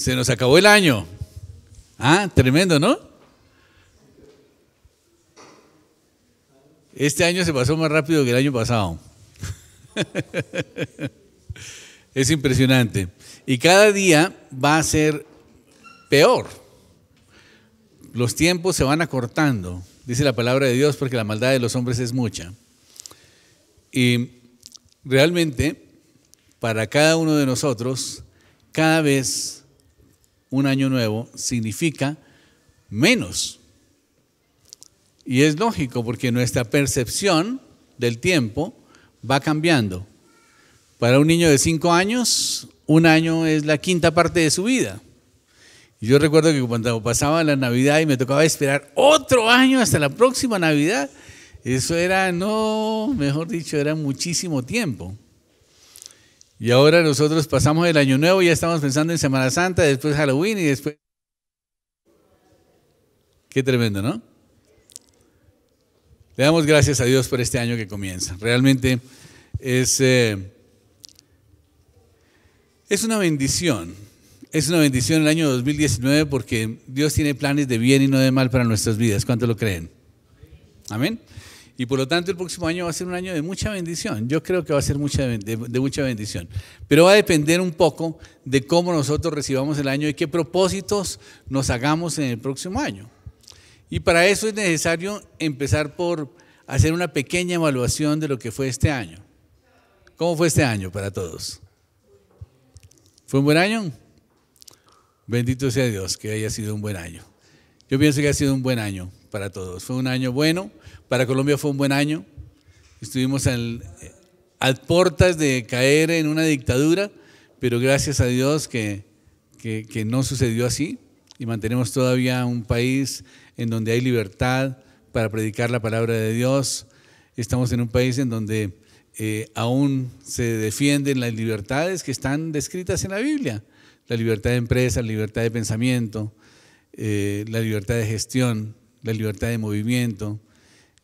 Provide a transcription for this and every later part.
Se nos acabó el año. Ah, tremendo, ¿no? Este año se pasó más rápido que el año pasado. es impresionante. Y cada día va a ser peor. Los tiempos se van acortando, dice la palabra de Dios, porque la maldad de los hombres es mucha. Y realmente, para cada uno de nosotros, cada vez un año nuevo significa menos. Y es lógico porque nuestra percepción del tiempo va cambiando. Para un niño de cinco años, un año es la quinta parte de su vida. Yo recuerdo que cuando pasaba la Navidad y me tocaba esperar otro año hasta la próxima Navidad, eso era, no, mejor dicho, era muchísimo tiempo. Y ahora nosotros pasamos el año nuevo, ya estamos pensando en Semana Santa, después Halloween y después... Qué tremendo, ¿no? Le damos gracias a Dios por este año que comienza. Realmente es, eh, es una bendición. Es una bendición el año 2019 porque Dios tiene planes de bien y no de mal para nuestras vidas. ¿Cuánto lo creen? Amén. Y por lo tanto el próximo año va a ser un año de mucha bendición. Yo creo que va a ser mucha, de, de mucha bendición. Pero va a depender un poco de cómo nosotros recibamos el año y qué propósitos nos hagamos en el próximo año. Y para eso es necesario empezar por hacer una pequeña evaluación de lo que fue este año. ¿Cómo fue este año para todos? ¿Fue un buen año? Bendito sea Dios que haya sido un buen año. Yo pienso que ha sido un buen año para todos. Fue un año bueno, para Colombia fue un buen año. Estuvimos al, a portas de caer en una dictadura, pero gracias a Dios que, no sucedió así y mantenemos todavía un país en donde hay libertad para predicar la palabra de Dios. Estamos en un país en donde eh, aún se defienden las libertades que están descritas en la Biblia. La libertad de empresa, la libertad de pensamiento, eh, la libertad de gestión, la libertad de movimiento,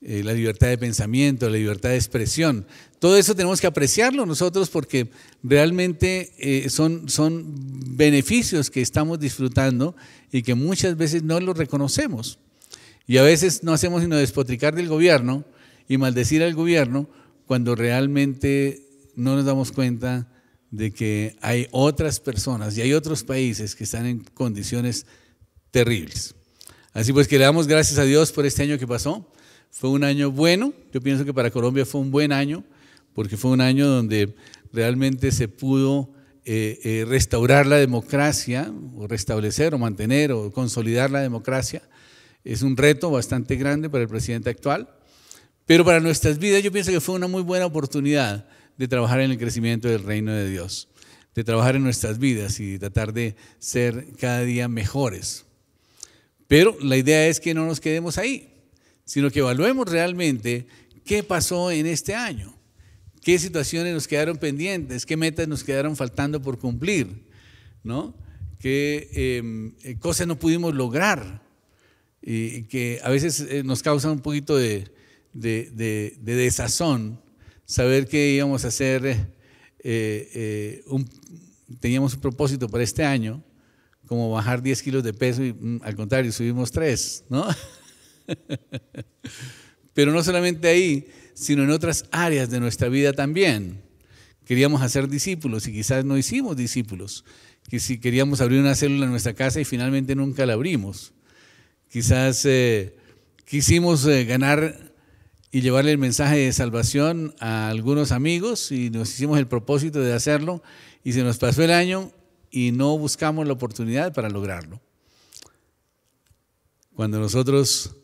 eh, la libertad de pensamiento, la libertad de expresión. Todo eso tenemos que apreciarlo nosotros porque realmente eh, son, son beneficios que estamos disfrutando y que muchas veces no los reconocemos. Y a veces no hacemos sino despotricar del gobierno y maldecir al gobierno cuando realmente no nos damos cuenta de que hay otras personas y hay otros países que están en condiciones terribles. Así pues que le damos gracias a Dios por este año que pasó. Fue un año bueno, yo pienso que para Colombia fue un buen año, porque fue un año donde realmente se pudo eh, eh, restaurar la democracia, o restablecer, o mantener, o consolidar la democracia. Es un reto bastante grande para el presidente actual, pero para nuestras vidas yo pienso que fue una muy buena oportunidad de trabajar en el crecimiento del reino de Dios, de trabajar en nuestras vidas y tratar de ser cada día mejores pero la idea es que no nos quedemos ahí, sino que evaluemos realmente qué pasó en este año, qué situaciones nos quedaron pendientes, qué metas nos quedaron faltando por cumplir, ¿no? qué em, eh, cosas no pudimos lograr, y que a veces eh, nos causa un poquito de, desazón saber que íbamos a hacer, eh, teníamos un propósito para este año como bajar 10 kilos de peso y mm, al contrario, subimos 3, ¿no? Pero no solamente ahí, sino en otras áreas de nuestra vida también. Queríamos hacer discípulos y quizás no hicimos discípulos. Que si queríamos abrir una célula en nuestra casa y finalmente nunca la abrimos. Quizás eh, quisimos eh, ganar y llevarle el mensaje de salvación a algunos amigos y nos hicimos el propósito de hacerlo y se nos pasó el año y no buscamos la oportunidad para lograrlo. Cuando nosotros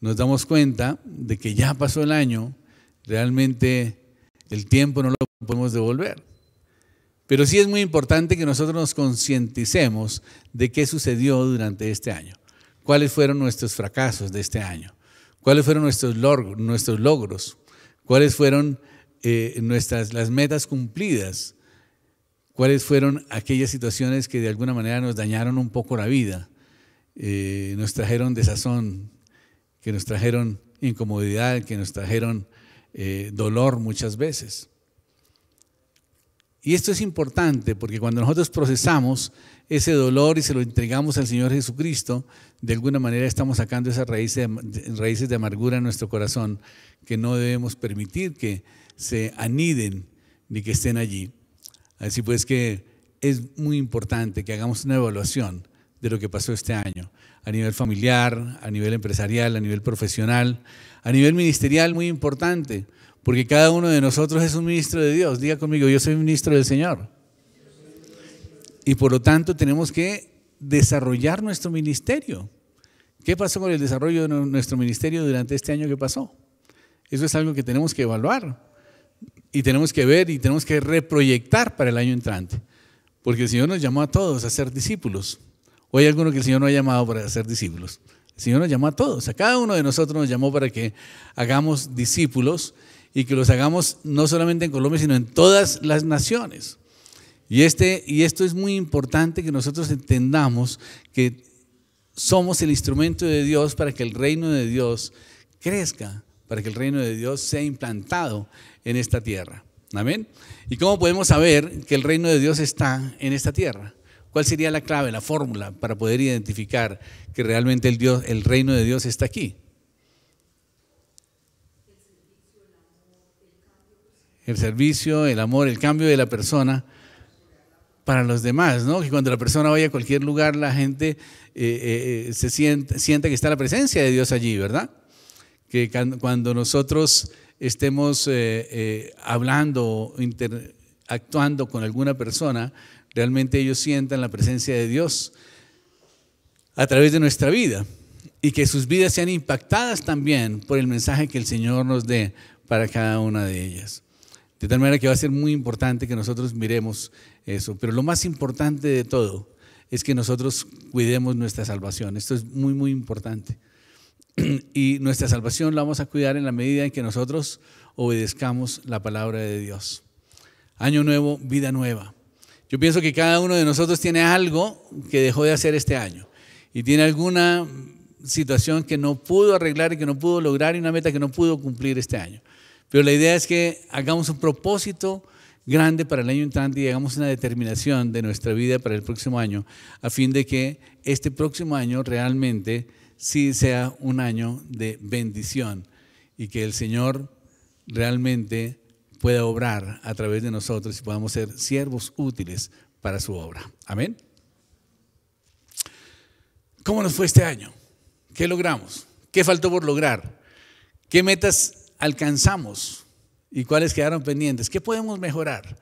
nos damos cuenta de que ya pasó el año, realmente el tiempo no lo podemos devolver. Pero sí es muy importante que nosotros nos concienticemos de qué sucedió durante este año, cuáles fueron nuestros fracasos de este año, cuáles fueron nuestros logros, nuestros logros cuáles fueron eh, nuestras, las metas cumplidas cuáles fueron aquellas situaciones que de alguna manera nos dañaron un poco la vida, eh, nos trajeron desazón, que nos trajeron incomodidad, que nos trajeron eh, dolor muchas veces. Y esto es importante porque cuando nosotros procesamos ese dolor y se lo entregamos al Señor Jesucristo, de alguna manera estamos sacando esas raíces raíces de amargura en nuestro corazón que no debemos permitir que se aniden ni que estén allí. Así pues que es muy importante que hagamos una evaluación de lo que pasó este año, a nivel familiar, a nivel empresarial, a nivel profesional, a nivel ministerial, muy importante, porque cada uno de nosotros es un ministro de Dios. Diga conmigo, yo soy ministro del Señor. Y por lo tanto tenemos que desarrollar nuestro ministerio. ¿Qué pasó con el desarrollo de nuestro ministerio durante este año que pasó? Eso es algo que tenemos que evaluar y tenemos que ver y tenemos que reproyectar para el año entrante. Porque el Señor nos llamó a todos a ser discípulos. O hay alguno que el Señor no ha llamado para ser discípulos. El Señor nos llamó a todos, a cada uno de nosotros nos llamó para que hagamos discípulos y que los hagamos no solamente en Colombia, sino en todas las naciones. Y, este, y esto es muy importante que nosotros entendamos que somos el instrumento de Dios para que el reino de Dios crezca, para que el reino de Dios sea implantado en esta tierra. Amén. ¿Y cómo podemos saber que el reino de Dios está en esta tierra? ¿Cuál sería la clave, la fórmula para poder identificar que realmente el, Dios, el reino de Dios está aquí? El servicio, el amor, el cambio de la persona para los demás, ¿no? Que cuando la persona vaya a cualquier lugar, la gente eh, eh, eh se sienta que está la presencia de Dios allí, ¿verdad? Que cuando nosotros estemos eh, eh hablando, interactuando con alguna persona, realmente ellos sientan la presencia de Dios a través de nuestra vida y que sus vidas sean impactadas también por el mensaje que el Señor nos dé para cada una de ellas. De tal manera que va a ser muy importante que nosotros miremos eso. Pero lo más importante de todo es que nosotros cuidemos nuestra salvación. Esto es muy, muy importante. y nuestra salvación la vamos a cuidar en la medida en que nosotros obedezcamos la palabra de Dios. Año nuevo, vida nueva. Yo pienso que cada uno de nosotros tiene algo que dejó de hacer este año y tiene alguna situación que no pudo arreglar y que no pudo lograr y una meta que no pudo cumplir este año. Pero la idea es que hagamos un propósito grande para el año entrante y hagamos una determinación de nuestra vida para el próximo año, a fin de que este próximo año realmente sí sea un año de bendición y que el Señor realmente pueda obrar a través de nosotros y podamos ser siervos útiles para su obra. Amén. ¿Cómo nos fue este año? ¿Qué logramos? ¿Qué faltó por lograr? ¿Qué metas alcanzamos? ¿Y cuáles quedaron pendientes? ¿Qué podemos mejorar?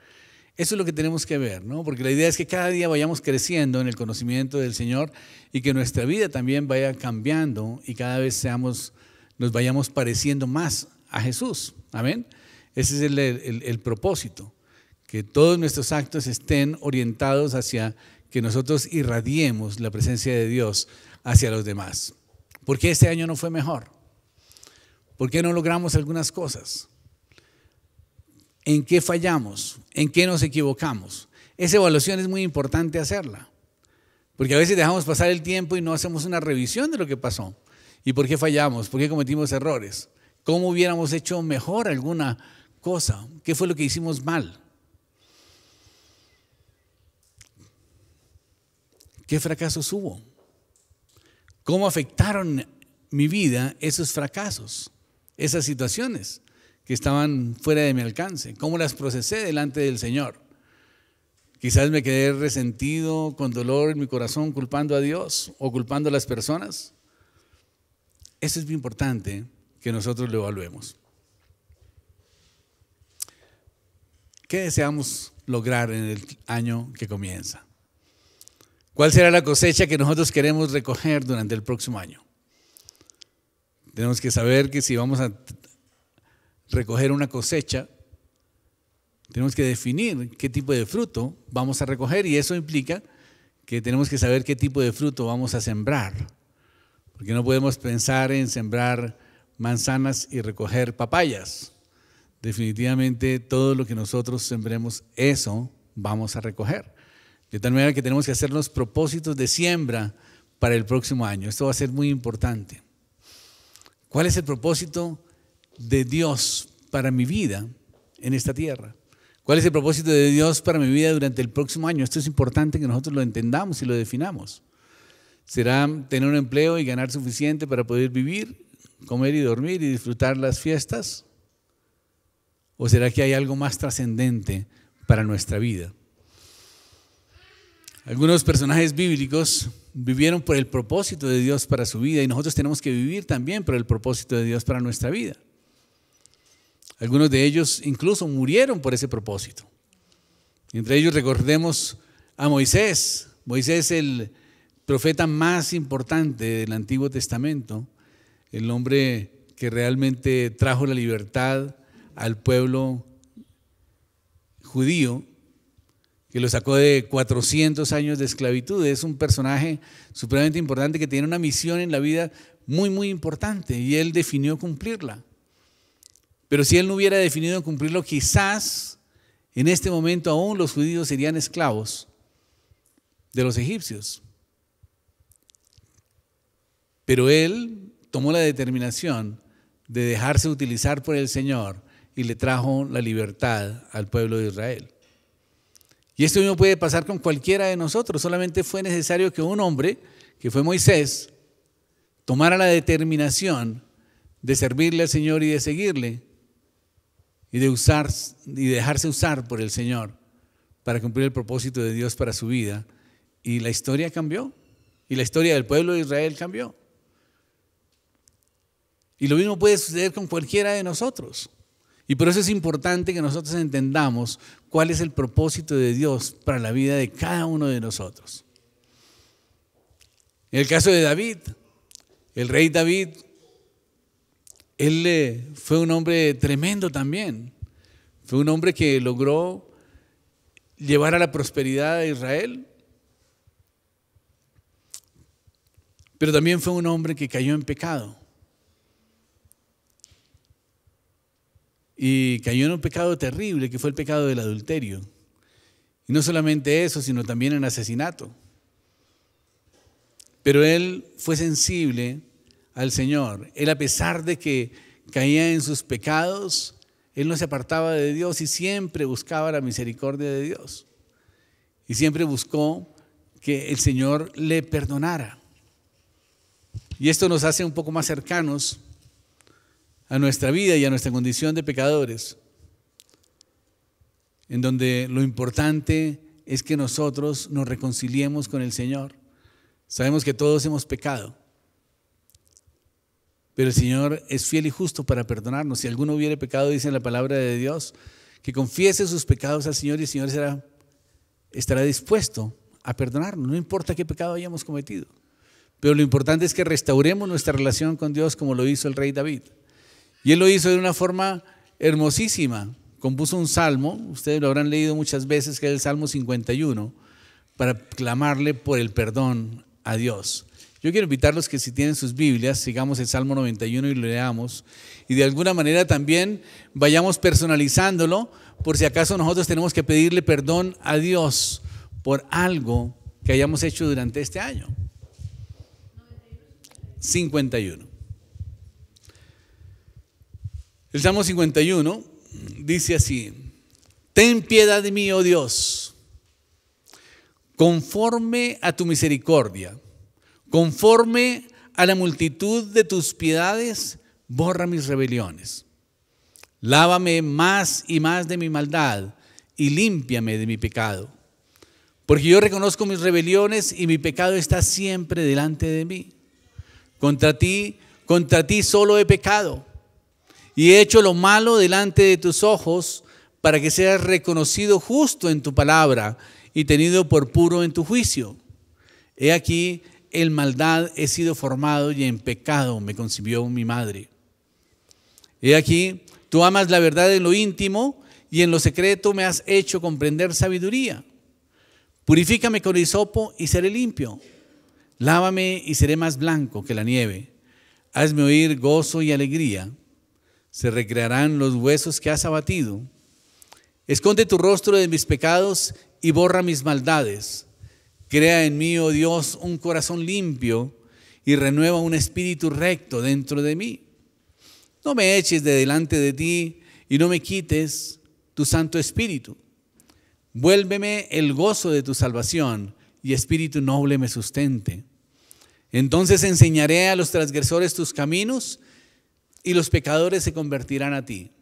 Eso es lo que tenemos que ver, ¿no? Porque la idea es que cada día vayamos creciendo en el conocimiento del Señor y que nuestra vida también vaya cambiando y cada vez seamos, nos vayamos pareciendo más a Jesús. Amén. Ese es el, el propósito, que todos nuestros actos estén orientados hacia que nosotros irradiemos la presencia de Dios hacia los demás. ¿Por qué este año no fue mejor? ¿Por qué no logramos algunas cosas? en qué fallamos, en qué nos equivocamos. Esa evaluación es muy importante hacerla, porque a veces dejamos pasar el tiempo y no hacemos una revisión de lo que pasó y por qué fallamos, por qué cometimos errores, cómo hubiéramos hecho mejor alguna cosa, qué fue lo que hicimos mal. ¿Qué fracasos hubo? ¿Cómo afectaron mi vida esos fracasos, esas situaciones? que estaban fuera de mi alcance, cómo las procesé delante del Señor. Quizás me quedé resentido, con dolor en mi corazón, culpando a Dios o culpando a las personas. Eso es muy importante que nosotros lo evaluemos. ¿Qué deseamos lograr en el año que comienza? ¿Cuál será la cosecha que nosotros queremos recoger durante el próximo año? Tenemos que saber que si vamos a, recoger una cosecha, tenemos que definir qué tipo de fruto vamos a recoger y eso implica que tenemos que saber qué tipo de fruto vamos a sembrar, porque no podemos pensar en sembrar manzanas y recoger papayas. Definitivamente todo lo que nosotros sembremos, eso vamos a recoger. De tal manera que tenemos que hacer los propósitos de siembra para el próximo año. Esto va a ser muy importante. ¿Cuál es el propósito de Dios para mi vida en esta tierra? ¿Cuál es el propósito de Dios para mi vida durante el próximo año? Esto es importante que nosotros lo entendamos y lo definamos. ¿Será tener un empleo y ganar suficiente para poder vivir, comer y dormir y disfrutar las fiestas? ¿O será que hay algo más trascendente para nuestra vida? Algunos personajes bíblicos vivieron por el propósito de Dios para su vida y nosotros tenemos que vivir también por el propósito de Dios para nuestra vida. Algunos de ellos incluso murieron por ese propósito. Entre ellos recordemos a Moisés. Moisés, el profeta más importante del Antiguo Testamento, el hombre que realmente trajo la libertad al pueblo judío, que lo sacó de 400 años de esclavitud. Es un personaje supremamente importante que tiene una misión en la vida muy, muy importante y él definió cumplirla. Pero si él no hubiera definido cumplirlo, quizás en este momento aún los judíos serían esclavos de los egipcios. Pero él tomó la determinación de dejarse utilizar por el Señor y le trajo la libertad al pueblo de Israel. Y esto mismo puede pasar con cualquiera de nosotros. Solamente fue necesario que un hombre, que fue Moisés, tomara la determinación de servirle al Señor y de seguirle y de usar y dejarse usar por el Señor para cumplir el propósito de Dios para su vida. Y la historia cambió. Y la historia del pueblo de Israel cambió. Y lo mismo puede suceder con cualquiera de nosotros. Y por eso es importante que nosotros entendamos cuál es el propósito de Dios para la vida de cada uno de nosotros. En el caso de David, el rey David él eh, fue un hombre tremendo también. Fue un hombre que logró llevar a la prosperidad a Israel. Pero también fue un hombre que cayó en pecado. Y cayó en un pecado terrible, que fue el pecado del adulterio. Y no solamente eso, sino también en asesinato. Pero él fue sensible al Señor. Él a pesar de que caía en sus pecados, él no se apartaba de Dios y siempre buscaba la misericordia de Dios. Y siempre buscó que el Señor le perdonara. Y esto nos hace un poco más cercanos a nuestra vida y a nuestra condición de pecadores, en donde lo importante es que nosotros nos reconciliemos con el Señor. Sabemos que todos hemos pecado pero el Señor es fiel y justo para perdonarnos. Si alguno hubiere pecado, dice la palabra de Dios, que confiese sus pecados al Señor y el Señor será, estará dispuesto a perdonarnos, no importa qué pecado hayamos cometido. Pero lo importante es que restauremos nuestra relación con Dios como lo hizo el rey David. Y él lo hizo de una forma hermosísima. Compuso un salmo, ustedes lo habrán leído muchas veces, que es el Salmo 51, para clamarle por el perdón a Dios. Yo quiero invitarlos que si tienen sus Biblias, sigamos el Salmo 91 y lo leamos. Y de alguna manera también vayamos personalizándolo por si acaso nosotros tenemos que pedirle perdón a Dios por algo que hayamos hecho durante este año. 51. El Salmo 51 dice así, ten piedad de mí, oh Dios, conforme a tu misericordia Conforme a la multitud de tus piedades, borra mis rebeliones. Lávame más y más de mi maldad y límpiame de mi pecado. Porque yo reconozco mis rebeliones y mi pecado está siempre delante de mí. Contra ti, contra ti solo he pecado y he hecho lo malo delante de tus ojos para que seas reconocido justo en tu palabra y tenido por puro en tu juicio. He aquí, en maldad he sido formado y en pecado me concibió mi madre. He aquí, tú amas la verdad en lo íntimo y en lo secreto me has hecho comprender sabiduría. Purifícame con hisopo y seré limpio. Lávame y seré más blanco que la nieve. Hazme oír gozo y alegría. Se recrearán los huesos que has abatido. Esconde tu rostro de mis pecados y borra mis maldades. Crea en mí, oh Dios, un corazón limpio y renueva un espíritu recto dentro de mí. No me eches de delante de ti y no me quites tu Santo Espíritu. Vuélveme el gozo de tu salvación y espíritu noble me sustente. Entonces enseñaré a los transgresores tus caminos y los pecadores se convertirán a ti.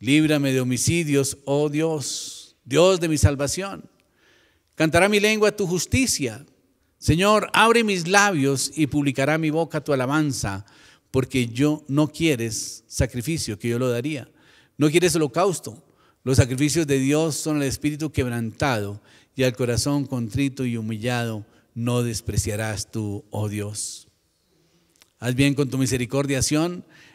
Líbrame de homicidios, oh Dios, Dios de mi salvación. Cantará mi lengua tu justicia. Señor, abre mis labios y publicará mi boca tu alabanza, porque yo no quieres sacrificio que yo lo daría. No quieres holocausto. Los sacrificios de Dios son el espíritu quebrantado y al corazón contrito y humillado no despreciarás tú, oh Dios. Haz bien con tu misericordia,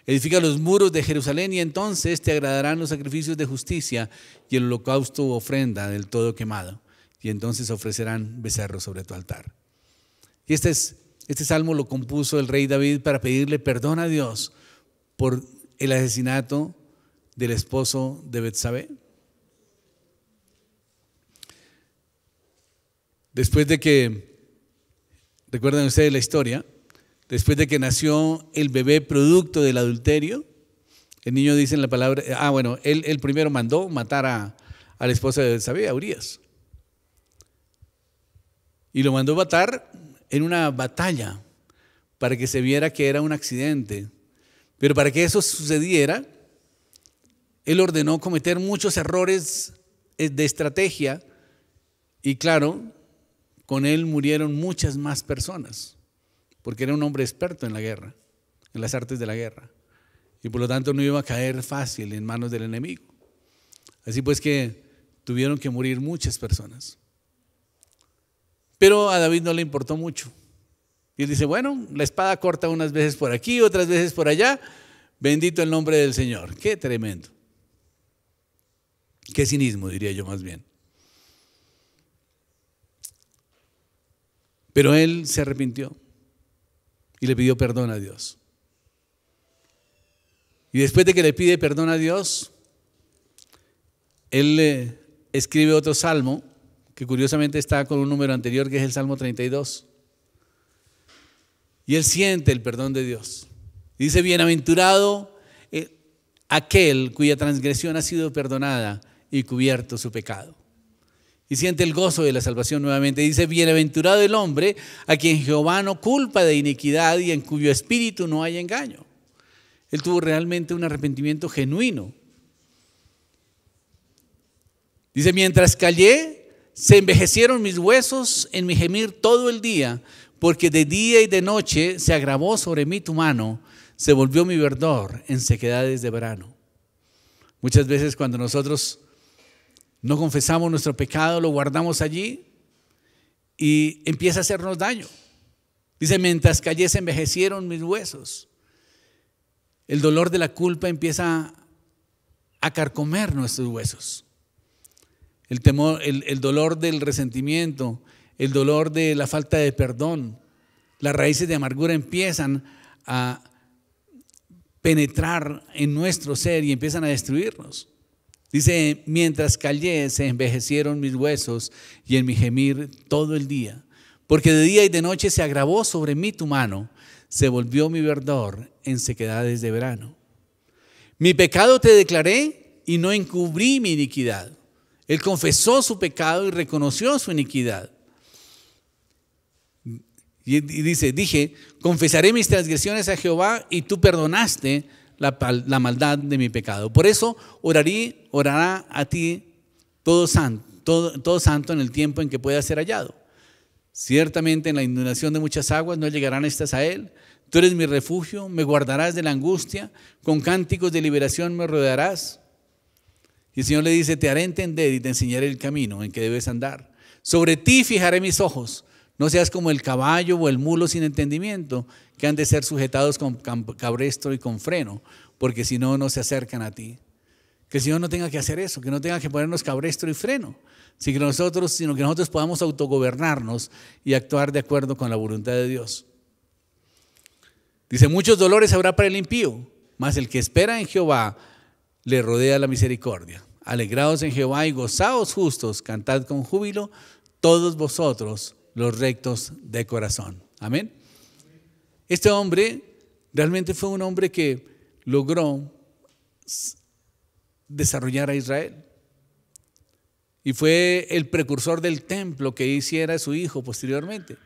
Edifica los muros de Jerusalén y entonces te agradarán los sacrificios de justicia y el holocausto ofrenda del todo quemado y entonces ofrecerán becerros sobre tu altar. Y este, es, este salmo lo compuso el rey David para pedirle perdón a Dios por el asesinato del esposo de Betsabé. Después de que, recuerden ustedes la historia, después de que nació el bebé producto del adulterio, el niño dice en la palabra, ah, bueno, él, primero mandó matar a, la esposa de Betsabé, a Urias. Y lo mandó a matar en una batalla para que se viera que era un accidente. Pero para que eso sucediera, él ordenó cometer muchos errores eh, de estrategia y claro, con él murieron muchas más personas, porque era un hombre experto en la guerra, en las artes de la guerra, y por lo tanto no iba a caer fácil en manos del enemigo. Así pues que tuvieron que morir muchas personas. Pero a David no le importó mucho. Y él dice, bueno, la espada corta unas veces por aquí, otras veces por allá. Bendito el nombre del Señor. Qué tremendo. Qué cinismo, diría yo más bien. Pero él se arrepintió y le pidió perdón a Dios. Y después de que le pide perdón a Dios, él le escribe otro salmo que curiosamente está con un número anterior que es el Salmo 32. Y él siente el perdón de Dios. dice, bienaventurado eh, aquel cuya transgresión ha sido perdonada y cubierto su pecado. Y siente el gozo de la salvación nuevamente. dice, bienaventurado el hombre a quien Jehová no culpa de iniquidad y en cuyo espíritu no hay engaño. Él tuvo realmente un arrepentimiento genuino. Dice, mientras callé, se envejecieron mis huesos en mi gemir todo el día, porque de día y de noche se agravó sobre mí tu mano, se volvió mi verdor en sequedades de verano. Muchas veces cuando nosotros no confesamos nuestro pecado, lo guardamos allí y empieza a hacernos daño. Dice, mientras callé se envejecieron mis huesos. El dolor de la culpa empieza a carcomer nuestros huesos el temor, el, dolor del resentimiento, el dolor de la falta de perdón, las raíces de amargura empiezan a penetrar en nuestro ser y empiezan a destruirnos. Dice, mientras callé se envejecieron mis huesos y en mi gemir todo el día, porque de día y de noche se agravó sobre mí tu mano, se volvió mi verdor en sequedades de verano. Mi pecado te declaré y no encubrí mi iniquidad. Él confesó su pecado y reconoció su iniquidad. Y dice, dije, confesaré mis transgresiones a Jehová y tú perdonaste la, maldad de mi pecado. Por eso oraré, orará a ti todo santo, todo santo en el tiempo en que pueda ser hallado. Ciertamente en la inundación de muchas aguas no llegarán estas a él. Tú eres mi refugio, me guardarás de la angustia, con cánticos de liberación me rodearás. Y el Señor le dice, te haré entender y te enseñaré el camino en que debes andar. Sobre ti fijaré mis ojos. No seas como el caballo o el mulo sin entendimiento, que han de ser sujetados con cabresto y con freno, porque si no, no se acercan a ti. Que el Señor no tenga que hacer eso, que no tenga que ponernos cabresto y freno, sino que nosotros, sino que nosotros podamos autogobernarnos y actuar de acuerdo con la voluntad de Dios. Dice, muchos dolores habrá para el impío, mas el que espera en Jehová le rodea la misericordia. Alegraos en Jehová y gozaos justos, cantad con júbilo todos vosotros los rectos de corazón. Amén. Este hombre realmente fue un hombre que logró desarrollar a Israel. Y fue el precursor del templo que hiciera su hijo posteriormente.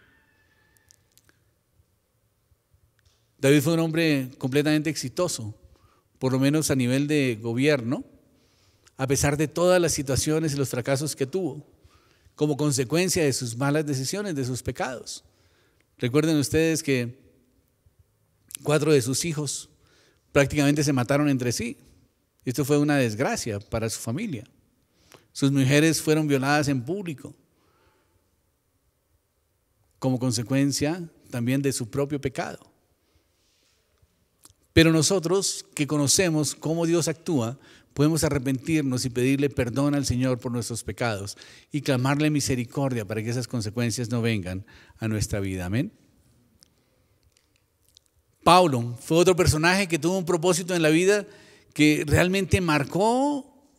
David fue un hombre completamente exitoso por lo menos a nivel de gobierno, a pesar de todas las situaciones y los fracasos que tuvo, como consecuencia de sus malas decisiones, de sus pecados. Recuerden ustedes que cuatro de sus hijos prácticamente se mataron entre sí. Esto fue una desgracia para su familia. Sus mujeres fueron violadas en público como consecuencia también de su propio pecado. Pero nosotros que conocemos cómo Dios actúa, podemos arrepentirnos y pedirle perdón al Señor por nuestros pecados y clamarle misericordia para que esas consecuencias no vengan a nuestra vida. Amén. Pablo fue otro personaje que tuvo un propósito en la vida que realmente marcó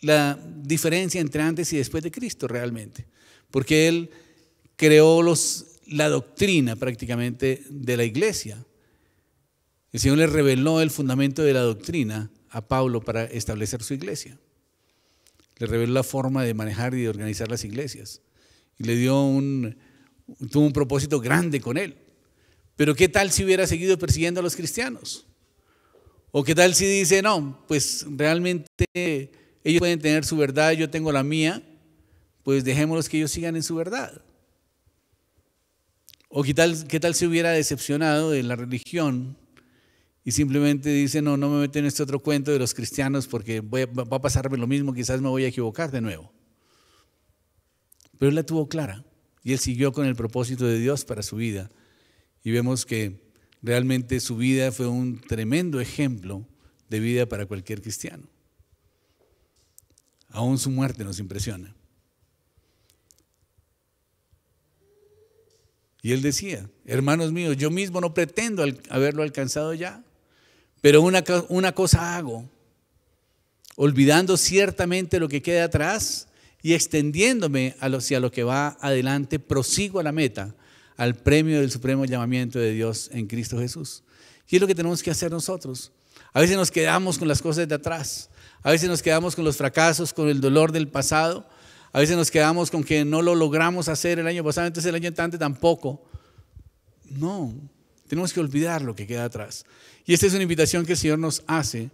la diferencia entre antes y después de Cristo realmente, porque él creó la doctrina prácticamente de la iglesia el Señor le reveló el fundamento de la doctrina a Pablo para establecer su iglesia. Le reveló la forma de manejar y de organizar las iglesias. Y le dio un, tuvo un propósito grande con él. Pero ¿qué tal si hubiera seguido persiguiendo a los cristianos? ¿O qué tal si dice, no, pues realmente ellos pueden tener su verdad, yo tengo la mía, pues dejémoslos que ellos sigan en su verdad? ¿O qué tal, qué tal si hubiera decepcionado de la religión y simplemente dice, no, no me meten en este otro cuento de los cristianos porque va a pasarme lo mismo, quizás me voy a equivocar de nuevo. Pero él la tuvo clara y él siguió con el propósito de Dios para su vida. Y vemos que realmente su vida fue un tremendo ejemplo de vida para cualquier cristiano. Aún su muerte nos impresiona. Y él decía, hermanos míos, yo mismo no pretendo haberlo alcanzado ya pero una, cosa hago, olvidando ciertamente lo que queda atrás y extendiéndome hacia lo que va adelante, prosigo a la meta, al premio del supremo llamamiento de Dios en Cristo Jesús. ¿Qué es lo que tenemos que hacer nosotros. A veces nos quedamos con las cosas de atrás, a veces nos quedamos con los fracasos, con el dolor del pasado, a veces nos quedamos con que no lo logramos hacer el año pasado, entonces el año entrante tampoco. No, tenemos que olvidar lo que queda atrás. Y esta es una invitación que el Señor nos hace,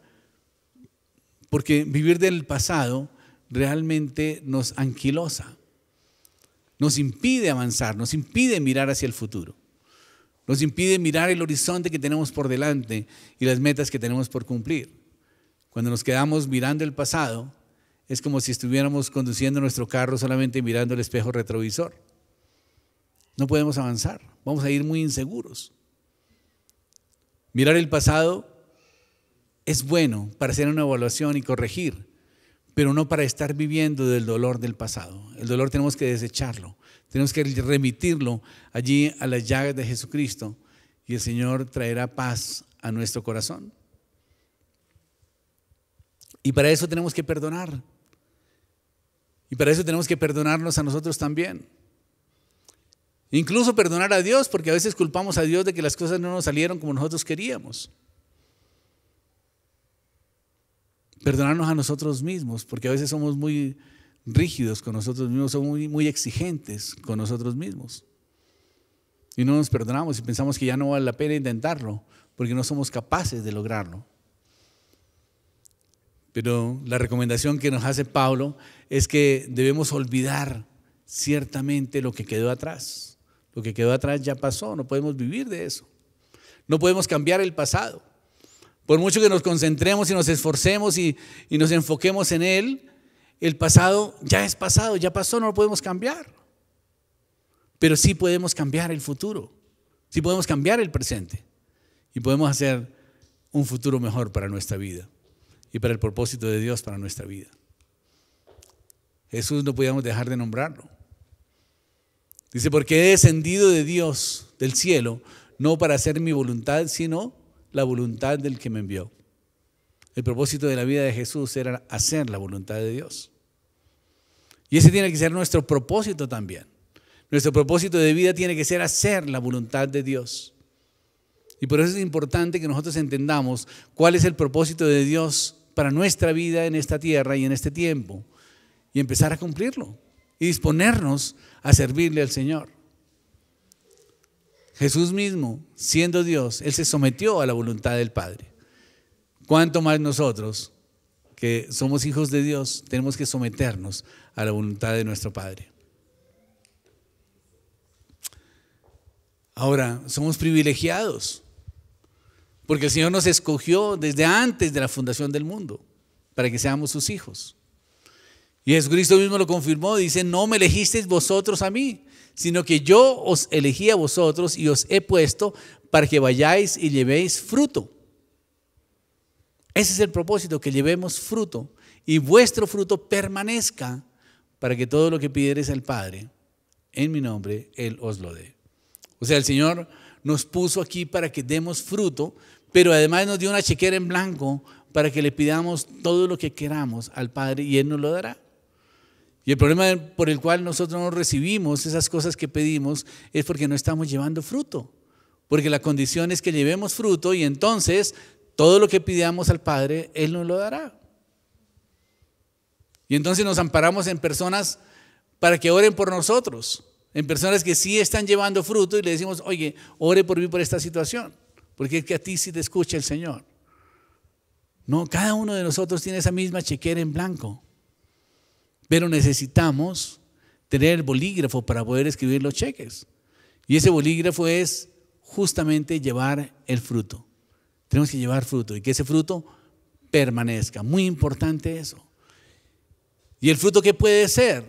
porque vivir del pasado realmente nos anquilosa, nos impide avanzar, nos impide mirar hacia el futuro, nos impide mirar el horizonte que tenemos por delante y las metas que tenemos por cumplir. Cuando nos quedamos mirando el pasado, es como si estuviéramos conduciendo nuestro carro solamente mirando el espejo retrovisor. No podemos avanzar, vamos a ir muy inseguros. Mirar el pasado es bueno para hacer una evaluación y corregir, pero no para estar viviendo del dolor del pasado. El dolor tenemos que desecharlo, tenemos que remitirlo allí a las llagas de Jesucristo y el Señor traerá paz a nuestro corazón. Y para eso tenemos que perdonar. Y para eso tenemos que perdonarnos a nosotros también. Incluso perdonar a Dios, porque a veces culpamos a Dios de que las cosas no nos salieron como nosotros queríamos. Perdonarnos a nosotros mismos, porque a veces somos muy rígidos con nosotros mismos, somos muy, muy exigentes con nosotros mismos. Y no nos perdonamos y pensamos que ya no vale la pena intentarlo, porque no somos capaces de lograrlo. Pero la recomendación que nos hace Pablo es que debemos olvidar ciertamente lo que quedó atrás. Lo que quedó atrás ya pasó, no podemos vivir de eso. No podemos cambiar el pasado. Por mucho que nos concentremos y nos esforcemos y, nos enfoquemos en él, el pasado ya es pasado, ya pasó, no lo podemos cambiar. Pero sí podemos cambiar el futuro, sí podemos cambiar el presente y podemos hacer un futuro mejor para nuestra vida y para el propósito de Dios para nuestra vida. Jesús no podíamos dejar de nombrarlo. Dice, porque he descendido de Dios, del cielo, no para hacer mi voluntad, sino la voluntad del que me envió. El propósito de la vida de Jesús era hacer la voluntad de Dios. Y ese tiene que ser nuestro propósito también. Nuestro propósito de vida tiene que ser hacer la voluntad de Dios. Y por eso es importante que nosotros entendamos cuál es el propósito de Dios para nuestra vida en esta tierra y en este tiempo. Y empezar a cumplirlo. Y disponernos a servirle al Señor. Jesús mismo, siendo Dios, Él se sometió a la voluntad del Padre. ¿Cuánto más nosotros, que somos hijos de Dios, tenemos que someternos a la voluntad de nuestro Padre? Ahora, somos privilegiados, porque el Señor nos escogió desde antes de la fundación del mundo, para que seamos sus hijos. Y Jesucristo mismo lo confirmó, dice, no me elegisteis vosotros a mí, sino que yo os elegí a vosotros y os he puesto para que vayáis y llevéis fruto. Ese es el propósito, que llevemos fruto y vuestro fruto permanezca para que todo lo que pidieres al Padre en mi nombre, Él os lo dé. O sea, el Señor nos puso aquí para que demos fruto, pero además nos dio una chequera en blanco para que le pidamos todo lo que queramos al Padre y Él nos lo dará. Y el problema por el cual nosotros no recibimos esas cosas que pedimos es porque no estamos llevando fruto. Porque la condición es que llevemos fruto y entonces todo lo que pidamos al Padre, Él nos lo dará. Y entonces nos amparamos en personas para que oren por nosotros, en personas que sí están llevando fruto y le decimos, oye, ore por mí por esta situación, porque es que a ti sí te escucha el Señor. No, cada uno de nosotros tiene esa misma chequera en blanco. Pero necesitamos tener el bolígrafo para poder escribir los cheques. Y ese bolígrafo es justamente llevar el fruto. Tenemos que llevar fruto y que ese fruto permanezca. Muy importante eso. ¿Y el fruto qué puede ser?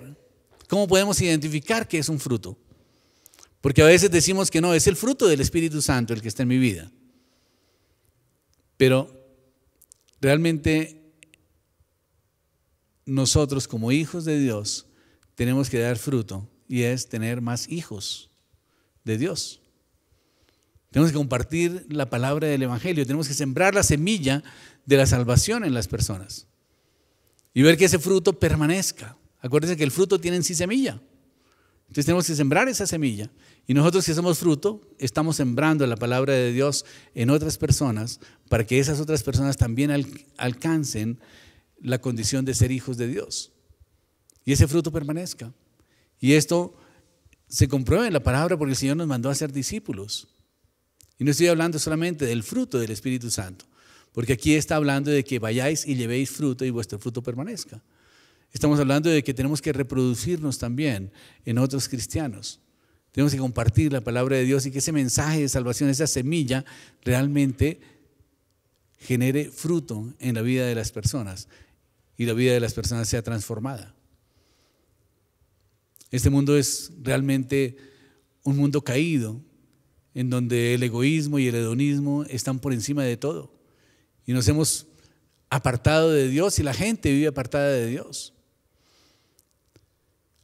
¿Cómo podemos identificar que es un fruto? Porque a veces decimos que no, es el fruto del Espíritu Santo el que está en mi vida. Pero realmente nosotros como hijos de Dios tenemos que dar fruto y es tener más hijos de Dios. Tenemos que compartir la palabra del Evangelio, tenemos que sembrar la semilla de la salvación en las personas y ver que ese fruto permanezca. Acuérdense que el fruto tiene en sí semilla. Entonces tenemos que sembrar esa semilla. Y nosotros que somos fruto, estamos sembrando la palabra de Dios en otras personas para que esas otras personas también alcancen la condición de ser hijos de Dios y ese fruto permanezca. Y esto se comprueba en la palabra porque el Señor nos mandó a ser discípulos. Y no estoy hablando solamente del fruto del Espíritu Santo, porque aquí está hablando de que vayáis y llevéis fruto y vuestro fruto permanezca. Estamos hablando de que tenemos que reproducirnos también en otros cristianos. Tenemos que compartir la palabra de Dios y que ese mensaje de salvación, esa semilla, realmente genere fruto en la vida de las personas, y la vida de las personas sea transformada. Este mundo es realmente un mundo caído, en donde el egoísmo y el hedonismo están por encima de todo. Y nos hemos apartado de Dios y la gente vive apartada de Dios.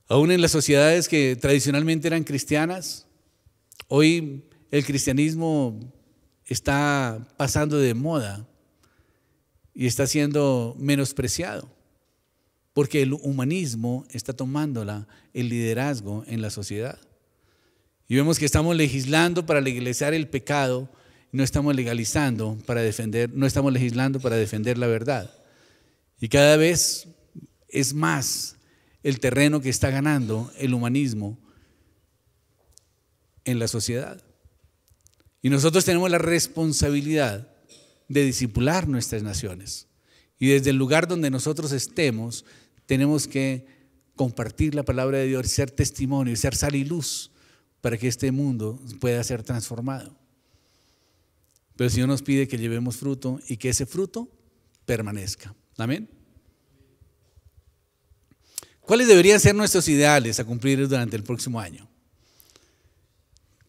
Aún en las sociedades que tradicionalmente eran cristianas, hoy el cristianismo está pasando de moda y está siendo menospreciado, porque el humanismo está tomándola el liderazgo en la sociedad. Y vemos que estamos legislando para legalizar el pecado, no estamos legalizando para defender, no estamos legislando para defender la verdad. Y cada vez es más el terreno que está ganando el humanismo en la sociedad. Y nosotros tenemos la responsabilidad de discipular nuestras naciones. Y desde el lugar donde nosotros estemos, tenemos que compartir la palabra de Dios, ser testimonio, y ser sal y luz para que este mundo pueda ser transformado. Pero el Señor nos pide que llevemos fruto y que ese fruto permanezca. Amén. ¿Cuáles deberían ser nuestros ideales a cumplir durante el próximo año?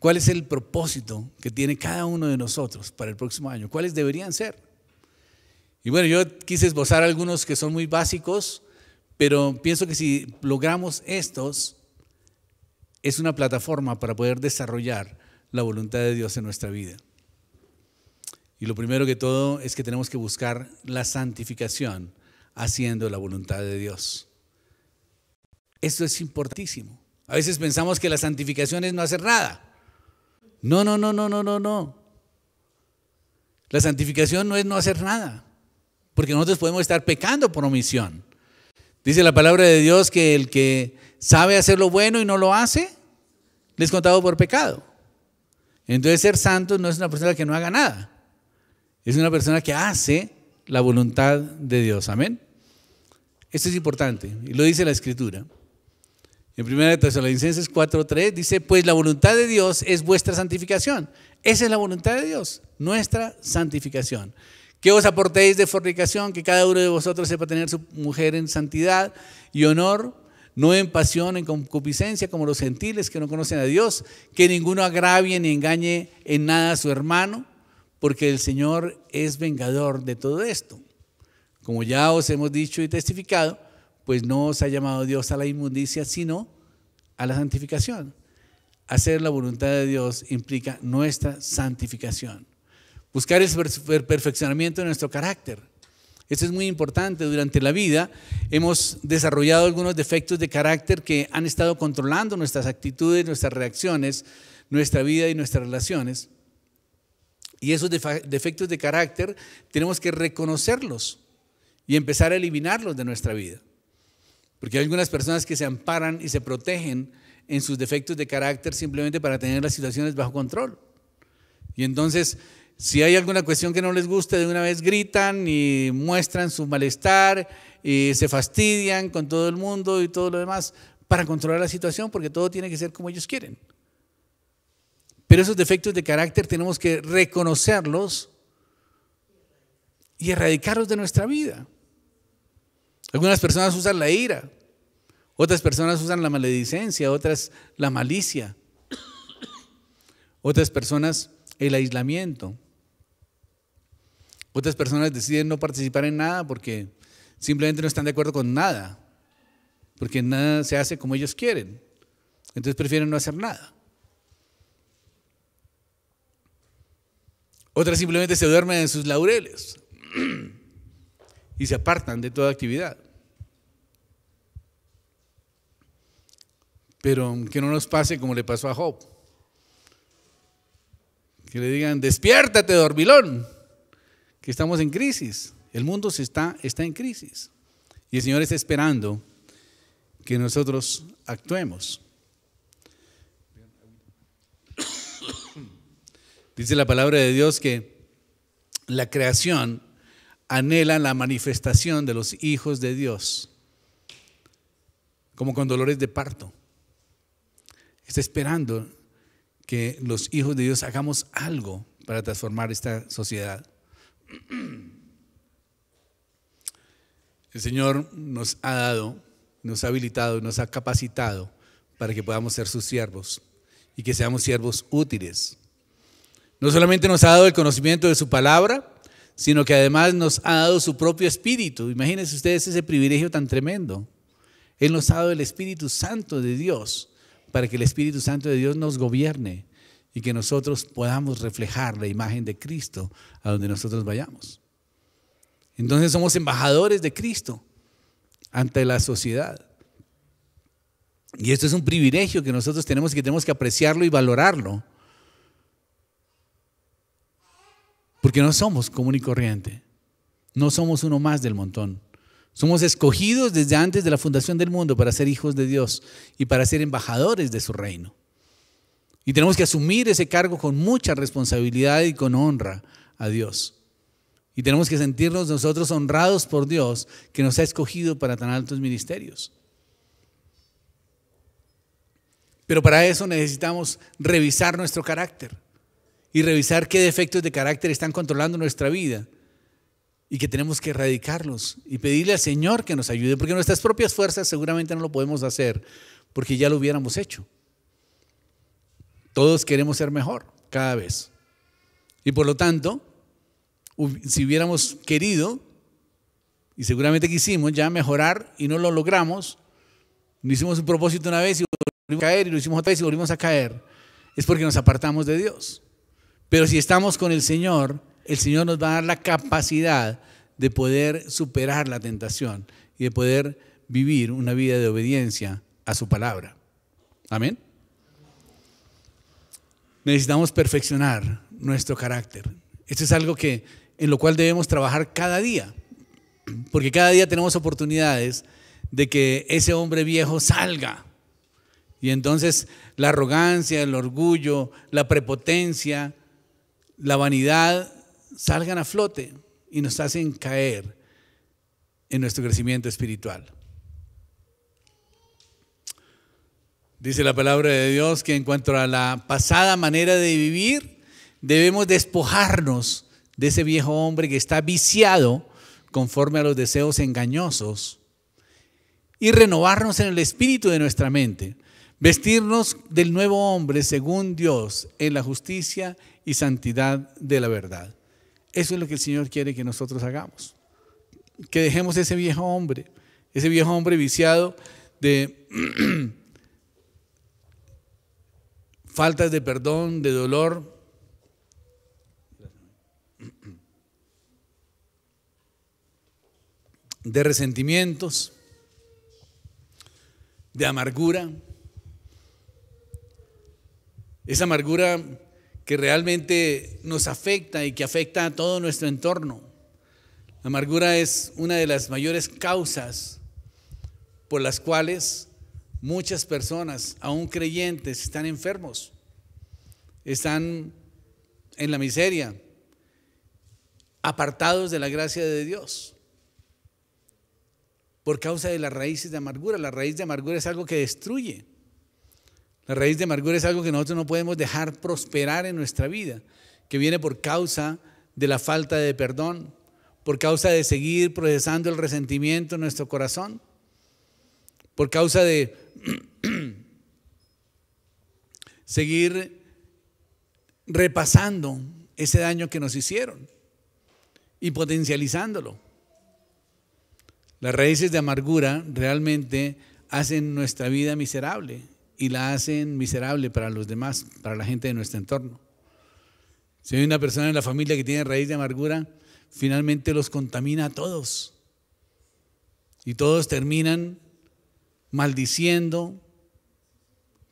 ¿Cuál es el propósito que tiene cada uno de nosotros para el próximo año? ¿Cuáles deberían ser? Y bueno, yo quise esbozar algunos que son muy básicos, pero pienso que si logramos estos, es una plataforma para poder desarrollar la voluntad de Dios en nuestra vida. Y lo primero que todo es que tenemos que buscar la santificación haciendo la voluntad de Dios. Esto es importantísimo. A veces pensamos que la santificación es no hacer nada. No, no, no, no, no, no, no. La santificación no es no hacer nada, porque nosotros podemos estar pecando por omisión. Dice la palabra de Dios que el que sabe hacer lo bueno y no lo hace, le es contado por pecado. Entonces ser santo no es una persona que no haga nada, es una persona que hace la voluntad de Dios. Amén. Esto es importante y lo dice la escritura. En 1 Tesalonicenses 4:3 dice, pues la voluntad de Dios es vuestra santificación. Esa es la voluntad de Dios, nuestra santificación. Que os aportéis de fornicación, que cada uno de vosotros sepa tener su mujer en santidad y honor, no en pasión, en concupiscencia, como los gentiles que no conocen a Dios, que ninguno agravie ni engañe en nada a su hermano, porque el Señor es vengador de todo esto. Como ya os hemos dicho y testificado, pues no os ha llamado Dios a la inmundicia, sino a la santificación. Hacer la voluntad de Dios implica nuestra santificación. Buscar el perfeccionamiento de nuestro carácter. eso es muy importante. Durante la vida hemos desarrollado algunos defectos de carácter que han estado controlando nuestras actitudes, nuestras reacciones, nuestra vida y nuestras relaciones. Y esos defectos de carácter tenemos que reconocerlos y empezar a eliminarlos de nuestra vida. Porque hay algunas personas que se amparan y se protegen en sus defectos de carácter simplemente para tener las situaciones bajo control. Y entonces, si hay alguna cuestión que no les guste, de una vez gritan y muestran su malestar y se fastidian con todo el mundo y todo lo demás para controlar la situación porque todo tiene que ser como ellos quieren. Pero esos defectos de carácter tenemos que reconocerlos y erradicarlos de nuestra vida. Algunas personas usan la ira, otras personas usan la maledicencia, otras la malicia, otras personas el aislamiento. Otras personas deciden no participar en nada porque simplemente no están de acuerdo con nada, porque nada se hace como ellos quieren. Entonces prefieren no hacer nada. Otras simplemente se duermen en sus laureles y se apartan de toda actividad. Pero que no nos pase como le pasó a Job. Que le digan, despiértate, dormilón, que estamos en crisis. El mundo se está, está en crisis. Y el Señor está esperando que nosotros actuemos. Dice la palabra de Dios que la creación anhela la manifestación de los hijos de Dios, como con dolores de parto está esperando que los hijos de Dios hagamos algo para transformar esta sociedad. El Señor nos ha dado, nos ha habilitado, nos ha capacitado para que podamos ser sus siervos y que seamos siervos útiles. No solamente nos ha dado el conocimiento de su palabra, sino que además nos ha dado su propio espíritu. Imagínense ustedes ese privilegio tan tremendo. Él nos ha dado el Espíritu Santo de Dios para que el Espíritu Santo de Dios nos gobierne y que nosotros podamos reflejar la imagen de Cristo a donde nosotros vayamos. Entonces somos embajadores de Cristo ante la sociedad. Y esto es un privilegio que nosotros tenemos que tenemos que apreciarlo y valorarlo. Porque no somos común y corriente. No somos uno más del montón. Somos escogidos desde antes de la fundación del mundo para ser hijos de Dios y para ser embajadores de su reino. Y tenemos que asumir ese cargo con mucha responsabilidad y con honra a Dios. Y tenemos que sentirnos nosotros honrados por Dios que nos ha escogido para tan altos ministerios. Pero para eso necesitamos revisar nuestro carácter y revisar qué defectos de carácter están controlando nuestra vida y que tenemos que erradicarlos y pedirle al Señor que nos ayude, porque nuestras propias fuerzas seguramente no lo podemos hacer, porque ya lo hubiéramos hecho. Todos queremos ser mejor cada vez. Y por lo tanto, si hubiéramos querido, y seguramente quisimos ya mejorar y no lo logramos, no hicimos un propósito una vez y volvimos a caer, y lo hicimos otra vez y volvimos a caer, es porque nos apartamos de Dios. Pero si estamos con el Señor, el Señor nos va a dar la capacidad de poder superar la tentación y de poder vivir una vida de obediencia a su palabra. Amén. Necesitamos perfeccionar nuestro carácter. Esto es algo que en lo cual debemos trabajar cada día, porque cada día tenemos oportunidades de que ese hombre viejo salga. Y entonces la arrogancia, el orgullo, la prepotencia, la vanidad salgan a flote y nos hacen caer en nuestro crecimiento espiritual. Dice la palabra de Dios que en cuanto a la pasada manera de vivir, debemos despojarnos de ese viejo hombre que está viciado conforme a los deseos engañosos y renovarnos en el espíritu de nuestra mente, vestirnos del nuevo hombre según Dios en la justicia y santidad de la verdad. Eso es lo que el Señor quiere que nosotros hagamos. Que dejemos ese viejo hombre, ese viejo hombre viciado de faltas de perdón, de dolor. de resentimientos, de amargura. Esa amargura que realmente nos afecta y que afecta a todo nuestro entorno. La amargura es una de las mayores causas por las cuales muchas personas, aún creyentes, están enfermos, están en la miseria, apartados de la gracia de Dios, por causa de las raíces de amargura. La raíz de amargura es algo que destruye. La raíz de amargura es algo que nosotros no podemos dejar prosperar en nuestra vida, que viene por causa de la falta de perdón, por causa de seguir procesando el resentimiento en nuestro corazón, por causa de seguir repasando ese daño que nos hicieron y potencializándolo. Las raíces de amargura realmente hacen nuestra vida miserable, y la hacen miserable para los demás, para la gente de nuestro entorno. Si hay una persona en la familia que tiene raíz de amargura, finalmente los contamina a todos. Y todos terminan maldiciendo,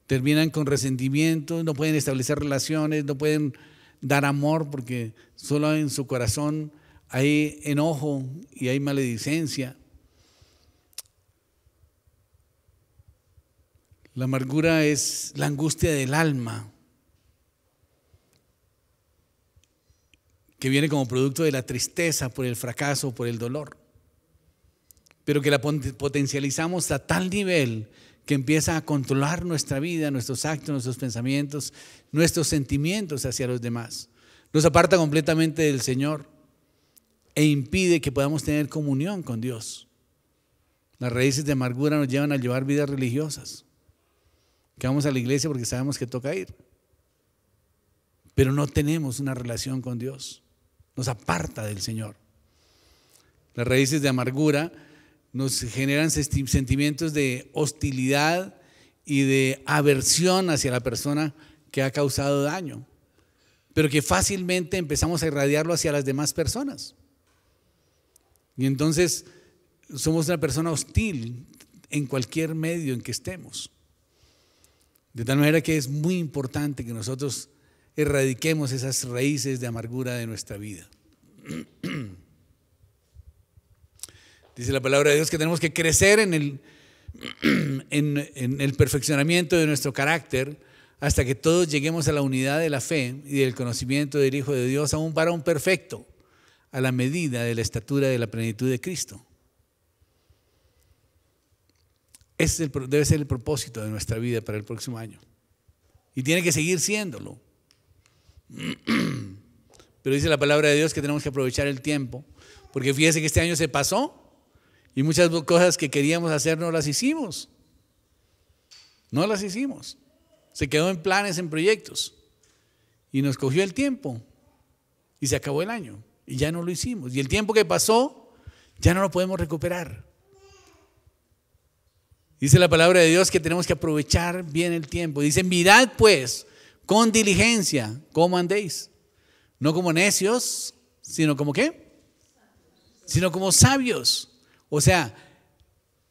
terminan con resentimiento, no pueden establecer relaciones, no pueden dar amor porque solo en su corazón hay enojo y hay maledicencia. La amargura es la angustia del alma, que viene como producto de la tristeza por el fracaso, por el dolor, pero que la potencializamos a tal nivel que empieza a controlar nuestra vida, nuestros actos, nuestros pensamientos, nuestros sentimientos hacia los demás. Nos aparta completamente del Señor e impide que podamos tener comunión con Dios. Las raíces de amargura nos llevan a llevar vidas religiosas que vamos a la iglesia porque sabemos que toca ir. Pero no tenemos una relación con Dios. Nos aparta del Señor. Las raíces de amargura nos generan sentimientos de hostilidad y de aversión hacia la persona que ha causado daño, pero que fácilmente empezamos a irradiarlo hacia las demás personas. Y entonces somos una persona hostil en cualquier medio en que estemos. De tal manera que es muy importante que nosotros erradiquemos esas raíces de amargura de nuestra vida. Dice la palabra de Dios que tenemos que crecer en el, en, el perfeccionamiento de nuestro carácter hasta que todos lleguemos a la unidad de la fe y del conocimiento del Hijo de Dios, a un varón perfecto, a la medida de la estatura de la plenitud de Cristo debe ser el propósito de nuestra vida para el próximo año. Y tiene que seguir siéndolo. Pero dice la palabra de Dios que tenemos que aprovechar el tiempo. Porque fíjese que este año se pasó y muchas cosas que queríamos hacer no las hicimos. No las hicimos. Se quedó en planes, en proyectos. Y nos cogió el tiempo. Y se acabó el año. Y ya no lo hicimos. Y el tiempo que pasó ya no lo podemos recuperar. Dice la palabra de Dios que tenemos que aprovechar bien el tiempo. Dice, mirad pues con diligencia cómo andéis. No como necios, sino como qué? Sino como sabios. O sea,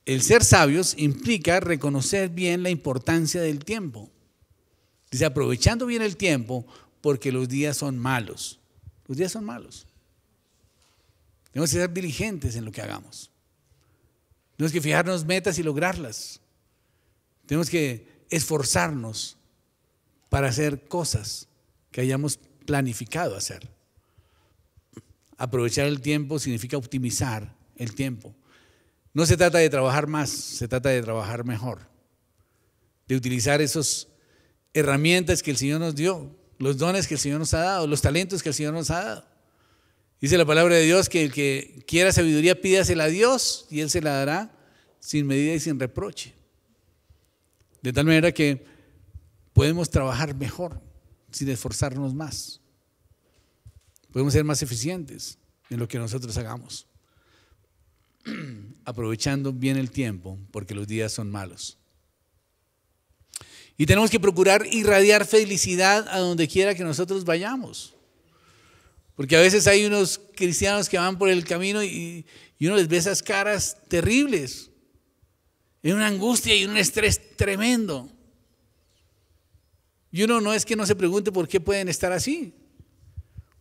el ser sabios implica reconocer bien la importancia del tiempo. Dice, aprovechando bien el tiempo porque los días son malos. Los días son malos. Tenemos que ser diligentes en lo que hagamos. Tenemos que fijarnos metas y lograrlas. Tenemos que esforzarnos para hacer cosas que hayamos planificado hacer. Aprovechar el tiempo significa optimizar el tiempo. No se trata de trabajar más, se trata de trabajar mejor, de utilizar esas herramientas que el Señor nos dio, los dones que el Señor nos ha dado, los talentos que el Señor nos ha dado. Dice la palabra de Dios que el que quiera sabiduría pídasela a Dios y Él se la dará sin medida y sin reproche. De tal manera que podemos trabajar mejor sin esforzarnos más. Podemos ser más eficientes en lo que nosotros hagamos, aprovechando bien el tiempo, porque los días son malos. Y tenemos que procurar irradiar felicidad a donde quiera que nosotros vayamos. Porque a veces hay unos cristianos que van por el camino y, uno les ve esas caras terribles. en una angustia y un estrés tremendo. Y uno no es que no se pregunte por qué pueden estar así.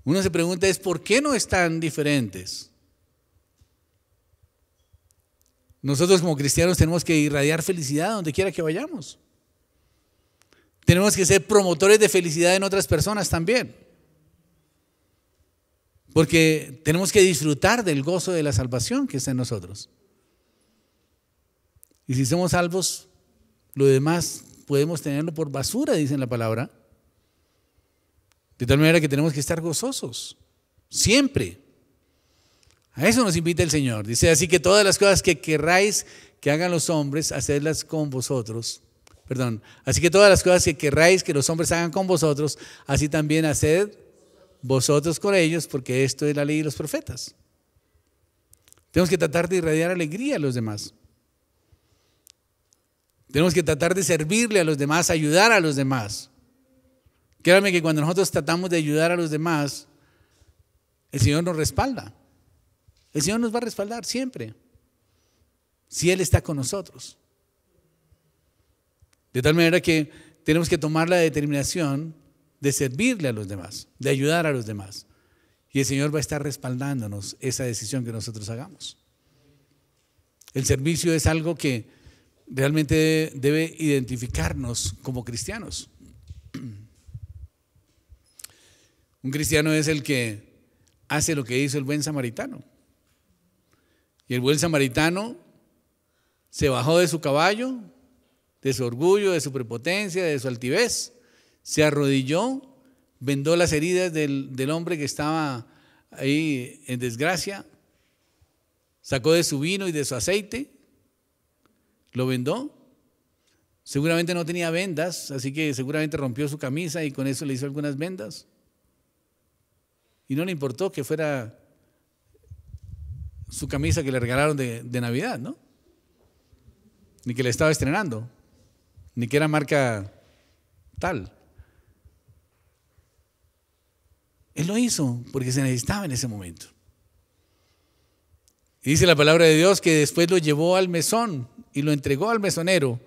Uno se pregunta es por qué no están diferentes. Nosotros como cristianos tenemos que irradiar felicidad donde quiera que vayamos. Tenemos que ser promotores de felicidad en otras personas también. Porque tenemos que disfrutar del gozo de la salvación que está en nosotros. Y si somos salvos, lo demás podemos tenerlo por basura, dice la palabra. De tal manera que tenemos que estar gozosos, siempre. A eso nos invita el Señor. Dice, así que todas las cosas que querráis que hagan los hombres, hacedlas con vosotros. Perdón, así que todas las cosas que querráis que los hombres hagan con vosotros, así también haced vosotros con ellos, porque esto es la ley de los profetas. Tenemos que tratar de irradiar alegría a los demás. Tenemos que tratar de servirle a los demás, ayudar a los demás. Créanme que cuando nosotros tratamos de ayudar a los demás, el Señor nos respalda. El Señor nos va a respaldar siempre. Si Él está con nosotros. De tal manera que tenemos que tomar la determinación de servirle a los demás, de ayudar a los demás. Y el Señor va a estar respaldándonos esa decisión que nosotros hagamos. El servicio es algo que realmente debe identificarnos como cristianos. Un cristiano es el que hace lo que hizo el buen samaritano. Y el buen samaritano se bajó de su caballo, de su orgullo, de su prepotencia, de su altivez, se arrodilló, vendó las heridas del, hombre que estaba ahí en desgracia, sacó de su vino y de su aceite, lo vendó. Seguramente no tenía vendas, así que seguramente rompió su camisa y con eso le hizo algunas vendas. Y no le importó que fuera su camisa que le regalaron de, de Navidad, ¿no? Ni que le estaba estrenando, ni que era marca tal. Él lo hizo porque se necesitaba en ese momento. Y dice la palabra de Dios que después lo llevó al mesón y lo entregó al mesonero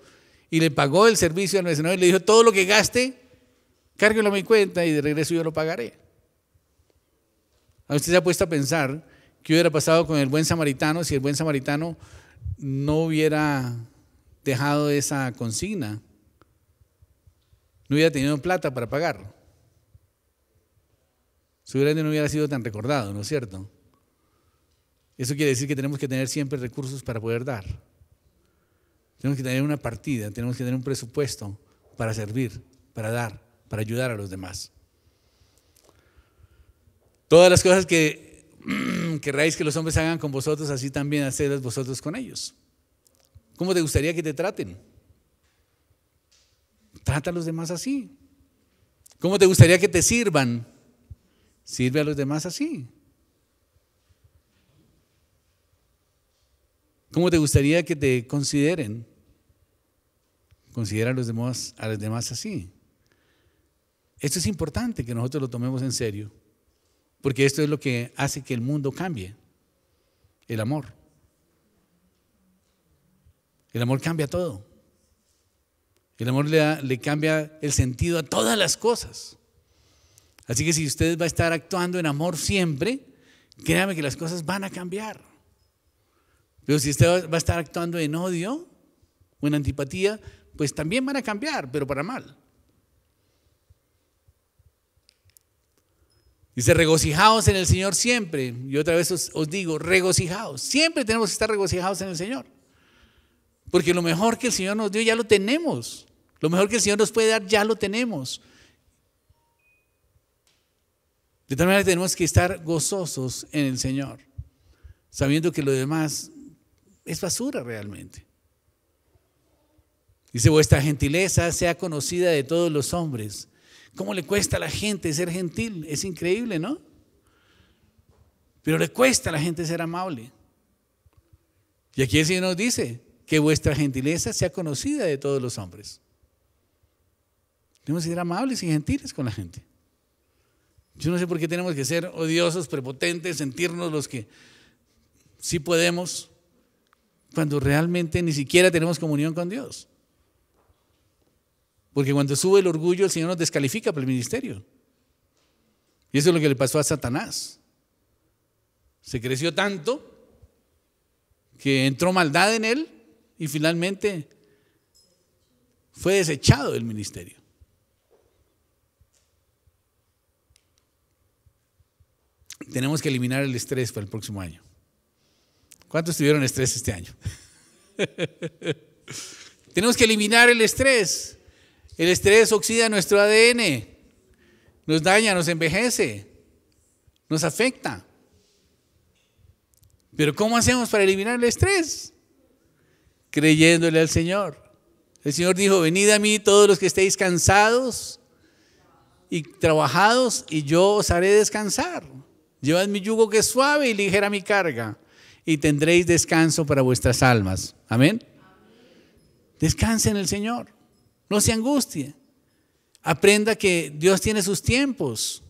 y le pagó el servicio al mesonero y le dijo, todo lo que gaste, cárguelo a mi cuenta y de regreso yo lo pagaré. A usted se ha puesto a pensar qué hubiera pasado con el buen samaritano si el buen samaritano no hubiera dejado esa consigna, no hubiera tenido plata para pagarlo. Su grande no hubiera sido tan recordado, ¿no es cierto? Eso quiere decir que tenemos que tener siempre recursos para poder dar. Tenemos que tener una partida, tenemos que tener un presupuesto para servir, para dar, para ayudar a los demás. Todas las cosas que querráis que los hombres hagan con vosotros, así también hacedlas vosotros con ellos. ¿Cómo te gustaría que te traten? Trata a los demás así. ¿Cómo te gustaría que te sirvan? Sirve a los demás así. ¿Cómo te gustaría que te consideren? Considera a los demás, a los demás así. Esto es importante que nosotros lo tomemos en serio, porque esto es lo que hace que el mundo cambie, el amor. El amor cambia todo. El amor le, le cambia el sentido a todas las cosas. Así que si usted va a estar actuando en amor siempre, créame que las cosas van a cambiar. Pero si usted va a estar actuando en odio o en antipatía, pues también van a cambiar, pero para mal. Dice, regocijaos en el Señor siempre. Y otra vez os, digo, regocijaos. Siempre tenemos que estar regocijados en el Señor. Porque lo mejor que el Señor nos dio ya lo tenemos. Lo mejor que el Señor nos puede dar ya lo tenemos. De tal manera tenemos que estar gozosos en el Señor, sabiendo que lo demás es basura realmente. Dice, vuestra gentileza sea conocida de todos los hombres. ¿Cómo le cuesta a la gente ser gentil? Es increíble, ¿no? Pero le cuesta a la gente ser amable. Y aquí el Señor nos dice, que vuestra gentileza sea conocida de todos los hombres. Tenemos que ser amables y gentiles con la gente. Yo no sé por qué tenemos que ser odiosos, prepotentes, sentirnos los que sí podemos, cuando realmente ni siquiera tenemos comunión con Dios. Porque cuando sube el orgullo, el Señor nos descalifica para el ministerio. Y eso es lo que le pasó a Satanás. Se creció tanto que entró maldad en él y finalmente fue desechado del ministerio. tenemos que eliminar el estrés para el próximo año. ¿Cuántos tuvieron estrés este año? tenemos que eliminar el estrés. El estrés oxida nuestro ADN, nos daña, nos envejece, nos afecta. Pero ¿cómo hacemos para eliminar el estrés? Creyéndole al Señor. El Señor dijo, venid a mí todos los que estéis cansados y trabajados y yo os haré descansar. Llevad mi yugo que es suave y ligera mi carga, y tendréis descanso para vuestras almas. Amén. Descanse en el Señor. No se angustie. Aprenda que Dios tiene sus tiempos.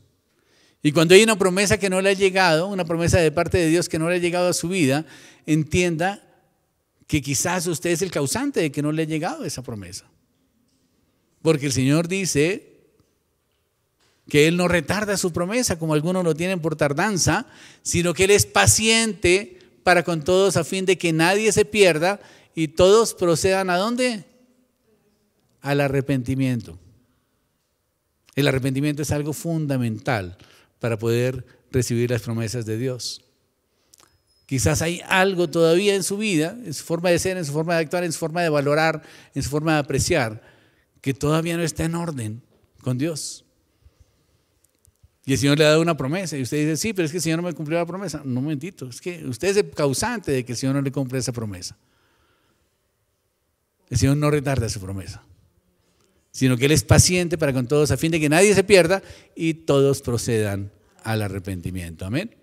Y cuando hay una promesa que no le ha llegado, una promesa de parte de Dios que no le ha llegado a su vida, entienda que quizás usted es el causante de que no le ha llegado esa promesa. Porque el Señor dice, que Él no retarda su promesa, como algunos lo tienen por tardanza, sino que Él es paciente para con todos a fin de que nadie se pierda y todos procedan a dónde? Al arrepentimiento. El arrepentimiento es algo fundamental para poder recibir las promesas de Dios. Quizás hay algo todavía en su vida, en su forma de ser, en su forma de actuar, en su forma de valorar, en su forma de apreciar, que todavía no está en orden con Dios. Y el Señor le ha dado una promesa y usted dice, sí, pero es que el Señor no me cumplió la promesa. No, momentito, es que usted es el causante de que el Señor no le cumpla esa promesa. El Señor no retarda su promesa, sino que Él es paciente para con todos a fin de que nadie se pierda y todos procedan al arrepentimiento. Amén.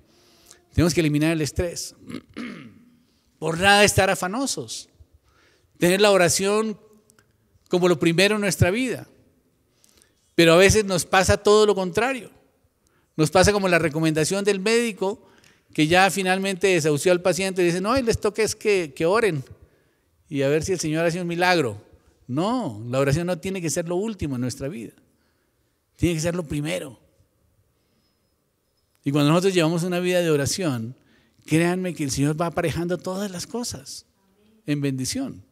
Tenemos que eliminar el estrés. Por nada estar afanosos. Tener la oración como lo primero en nuestra vida. Pero a veces nos pasa todo lo contrario. Nos pasa como la recomendación del médico que ya finalmente desahució al paciente y dice, no, y les toca es que, oren y a ver si el Señor hace un milagro. No, la oración no tiene que ser lo último en nuestra vida. Tiene que ser lo primero. Y cuando nosotros llevamos una vida de oración, créanme que el Señor va aparejando todas las cosas en bendición.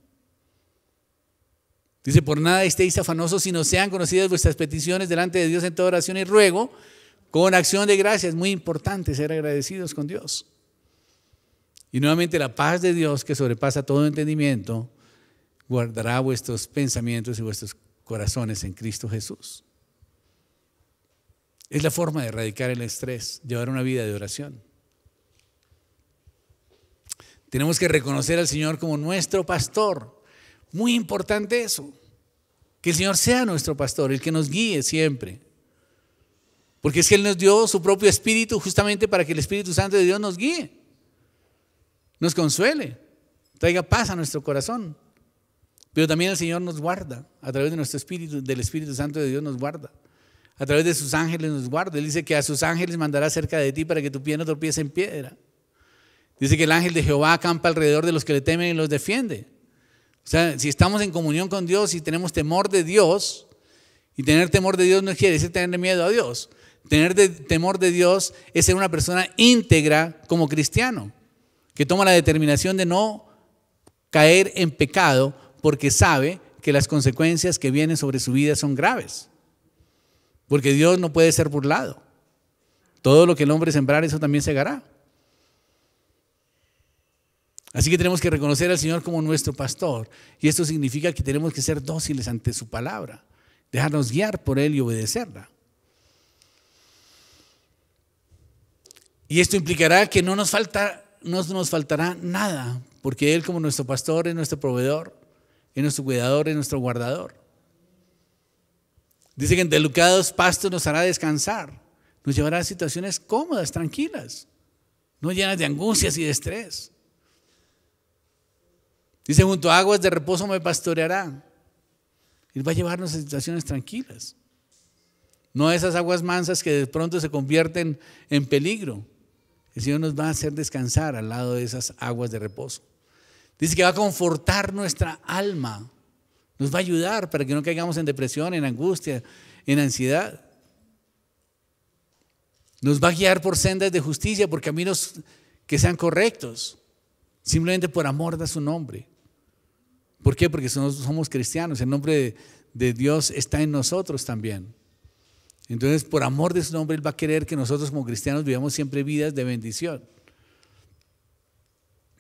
Dice, por nada estéis afanosos, sino sean conocidas vuestras peticiones delante de Dios en toda oración y ruego con acción de gracias, muy importante ser agradecidos con Dios. Y nuevamente la paz de Dios que sobrepasa todo entendimiento, guardará vuestros pensamientos y vuestros corazones en Cristo Jesús. Es la forma de erradicar el estrés, llevar una vida de oración. Tenemos que reconocer al Señor como nuestro pastor. Muy importante eso. Que el Señor sea nuestro pastor, el que nos guíe siempre. Porque es que Él nos dio su propio espíritu justamente para que el Espíritu Santo de Dios nos guíe, nos consuele, traiga paz a nuestro corazón. Pero también el Señor nos guarda, a través de nuestro espíritu, del Espíritu Santo de Dios nos guarda. A través de sus ángeles nos guarda. Él dice que a sus ángeles mandará cerca de ti para que tu pie no tropiece en piedra. Dice que el ángel de Jehová acampa alrededor de los que le temen y los defiende. O sea, si estamos en comunión con Dios y tenemos temor de Dios, y tener temor de Dios no quiere decir tener miedo a Dios, Tener temor de Dios es ser una persona íntegra como cristiano, que toma la determinación de no caer en pecado porque sabe que las consecuencias que vienen sobre su vida son graves. Porque Dios no puede ser burlado. Todo lo que el hombre sembrar, eso también se segará. Así que tenemos que reconocer al Señor como nuestro pastor. Y esto significa que tenemos que ser dóciles ante su palabra, dejarnos guiar por Él y obedecerla. Y esto implicará que no nos, falta, no nos faltará nada, porque Él como nuestro pastor es nuestro proveedor, es nuestro cuidador, es nuestro guardador. Dice que en delucados pastos nos hará descansar, nos llevará a situaciones cómodas, tranquilas, no llenas de angustias y de estrés. Dice, junto a aguas de reposo me pastoreará. Él va a llevarnos a situaciones tranquilas. No a esas aguas mansas que de pronto se convierten en peligro. El Señor nos va a hacer descansar al lado de esas aguas de reposo. Dice que va a confortar nuestra alma. Nos va a ayudar para que no caigamos en depresión, en angustia, en ansiedad. Nos va a guiar por sendas de justicia, por caminos que sean correctos, simplemente por amor de su nombre. ¿Por qué? Porque somos, cristianos, el nombre de Dios está en nosotros también. Entonces, por amor de su nombre, Él va a querer que nosotros como cristianos vivamos siempre vidas de bendición.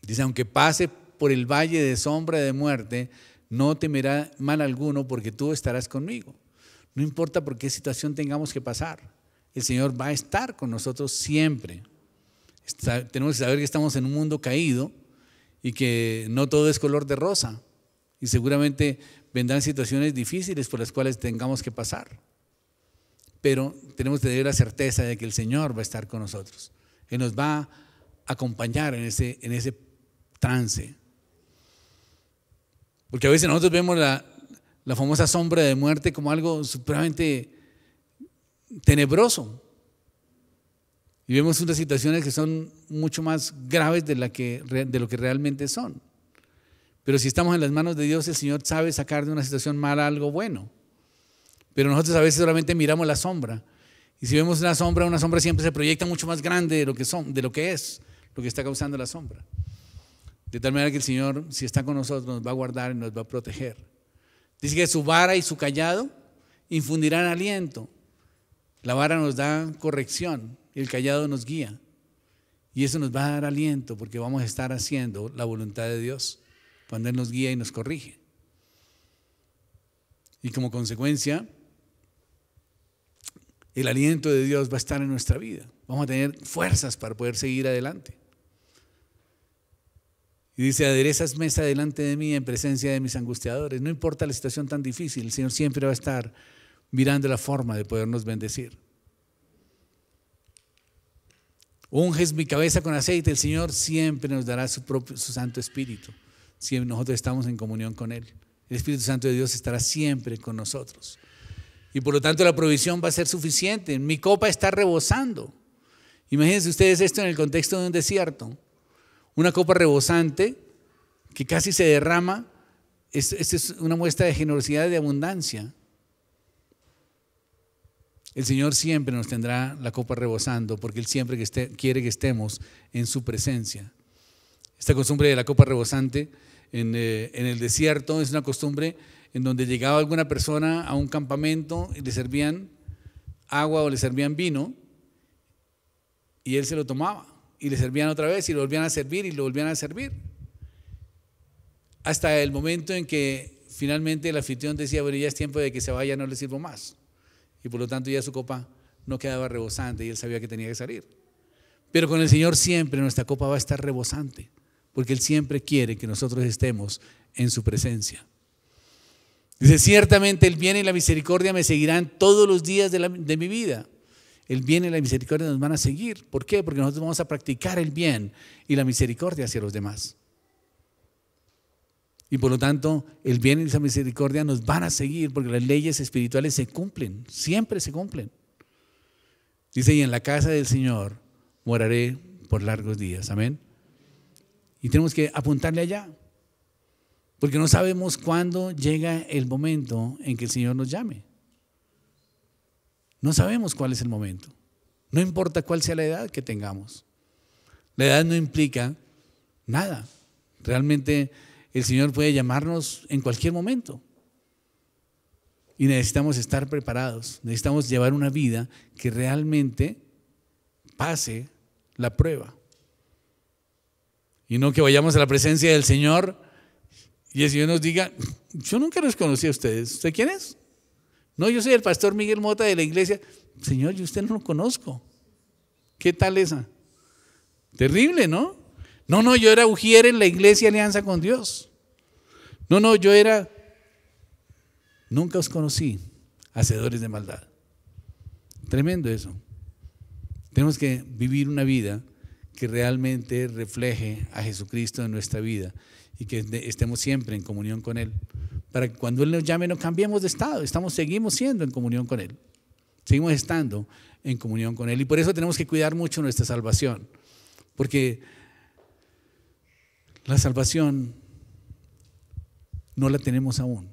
Dice, aunque pase por el valle de sombra de muerte, no temerá mal alguno porque tú estarás conmigo. No importa por qué situación tengamos que pasar, el Señor va a estar con nosotros siempre. tenemos que saber que estamos en un mundo caído y que no todo es color de rosa. Y seguramente vendrán situaciones difíciles por las cuales tengamos que pasar pero tenemos que tener la certeza de que el Señor va a estar con nosotros, que nos va a acompañar en ese, en ese trance. Porque a veces nosotros vemos la, la famosa sombra de muerte como algo supremamente tenebroso. Y vemos unas situaciones que son mucho más graves de, la que, de lo que realmente son. Pero si estamos en las manos de Dios, el Señor sabe sacar de una situación mala algo bueno. Pero nosotros a veces solamente miramos la sombra. Y si vemos una sombra, una sombra siempre se proyecta mucho más grande de lo que, de lo que es, lo que está causando la sombra. De tal manera que el Señor, si está con nosotros, nos va a guardar y nos va a proteger. Dice que su vara y su callado infundirán aliento. La vara nos da corrección, el callado nos guía. Y eso nos va a dar aliento porque vamos a estar haciendo la voluntad de Dios cuando Él nos guía y nos corrige. Y como consecuencia, el aliento de Dios va a estar en nuestra vida. Vamos a tener fuerzas para poder seguir adelante. Y dice, aderezas mesa delante de mí en presencia de mis angustiadores. No importa la situación tan difícil, el Señor siempre va a estar mirando la forma de podernos bendecir. Unges mi cabeza con aceite, el Señor siempre nos dará su, propio, su Santo Espíritu, si nosotros estamos en comunión con Él. El Espíritu Santo de Dios estará siempre con nosotros. Y por lo tanto la provisión va a ser suficiente. Mi copa está rebosando. Imagínense ustedes esto en el contexto de un desierto. Una copa rebosante que casi se derrama. Esta es una muestra de generosidad y de abundancia. El Señor siempre nos tendrá la copa rebosando porque Él siempre quiere que estemos en su presencia. Esta costumbre de la copa rebosante en eh, el desierto es una costumbre en donde llegaba alguna persona a un campamento y le servían agua o le servían vino y él se lo tomaba y le servían otra vez y lo volvían a servir y lo volvían a servir. Hasta el momento en que finalmente el anfitrión decía, bueno, ya es tiempo de que se vaya, no le sirvo más. Y por lo tanto ya su copa no quedaba rebosante y él sabía que tenía que salir. Pero con el Señor siempre nuestra copa va a estar rebosante, porque Él siempre quiere que nosotros estemos en su presencia. Dice, ciertamente el bien y la misericordia me seguirán todos los días de, mi vida. El bien y la misericordia nos van a seguir. ¿Por qué? Porque nosotros vamos a practicar el bien y la misericordia hacia los demás. Y por lo tanto, el bien y la misericordia nos van a seguir porque las leyes espirituales se cumplen, siempre se cumplen. Dice, y en la casa del Señor moraré por largos días. Amén. Y tenemos que apuntarle allá. Porque no sabemos cuándo llega el momento en que el Señor nos llame. No sabemos cuál es el momento. No importa cuál sea la edad que tengamos. La edad no implica nada. Realmente el Señor puede llamarnos en cualquier momento. Y necesitamos estar preparados. Necesitamos llevar una vida que realmente pase la prueba. Y no que vayamos a la presencia del Señor y el Señor nos diga, yo nunca los conocí a ustedes. ¿Usted quién es? No, yo soy el pastor Miguel Mota de la iglesia. Señor, yo usted no lo conozco. ¿Qué tal esa? Terrible, ¿no? No, no, yo era ujier en la iglesia Alianza con Dios. No, no, yo era... Nunca os conocí, hacedores de maldad. Tremendo eso. Tenemos que vivir una vida que realmente refleje a Jesucristo en nuestra vida y que estemos siempre en comunión con Él. Para que cuando Él nos llame no cambiemos de estado, estamos, seguimos siendo en comunión con Él. Seguimos estando en comunión con Él. Y por eso tenemos que cuidar mucho nuestra salvación. Porque la salvación no la tenemos aún.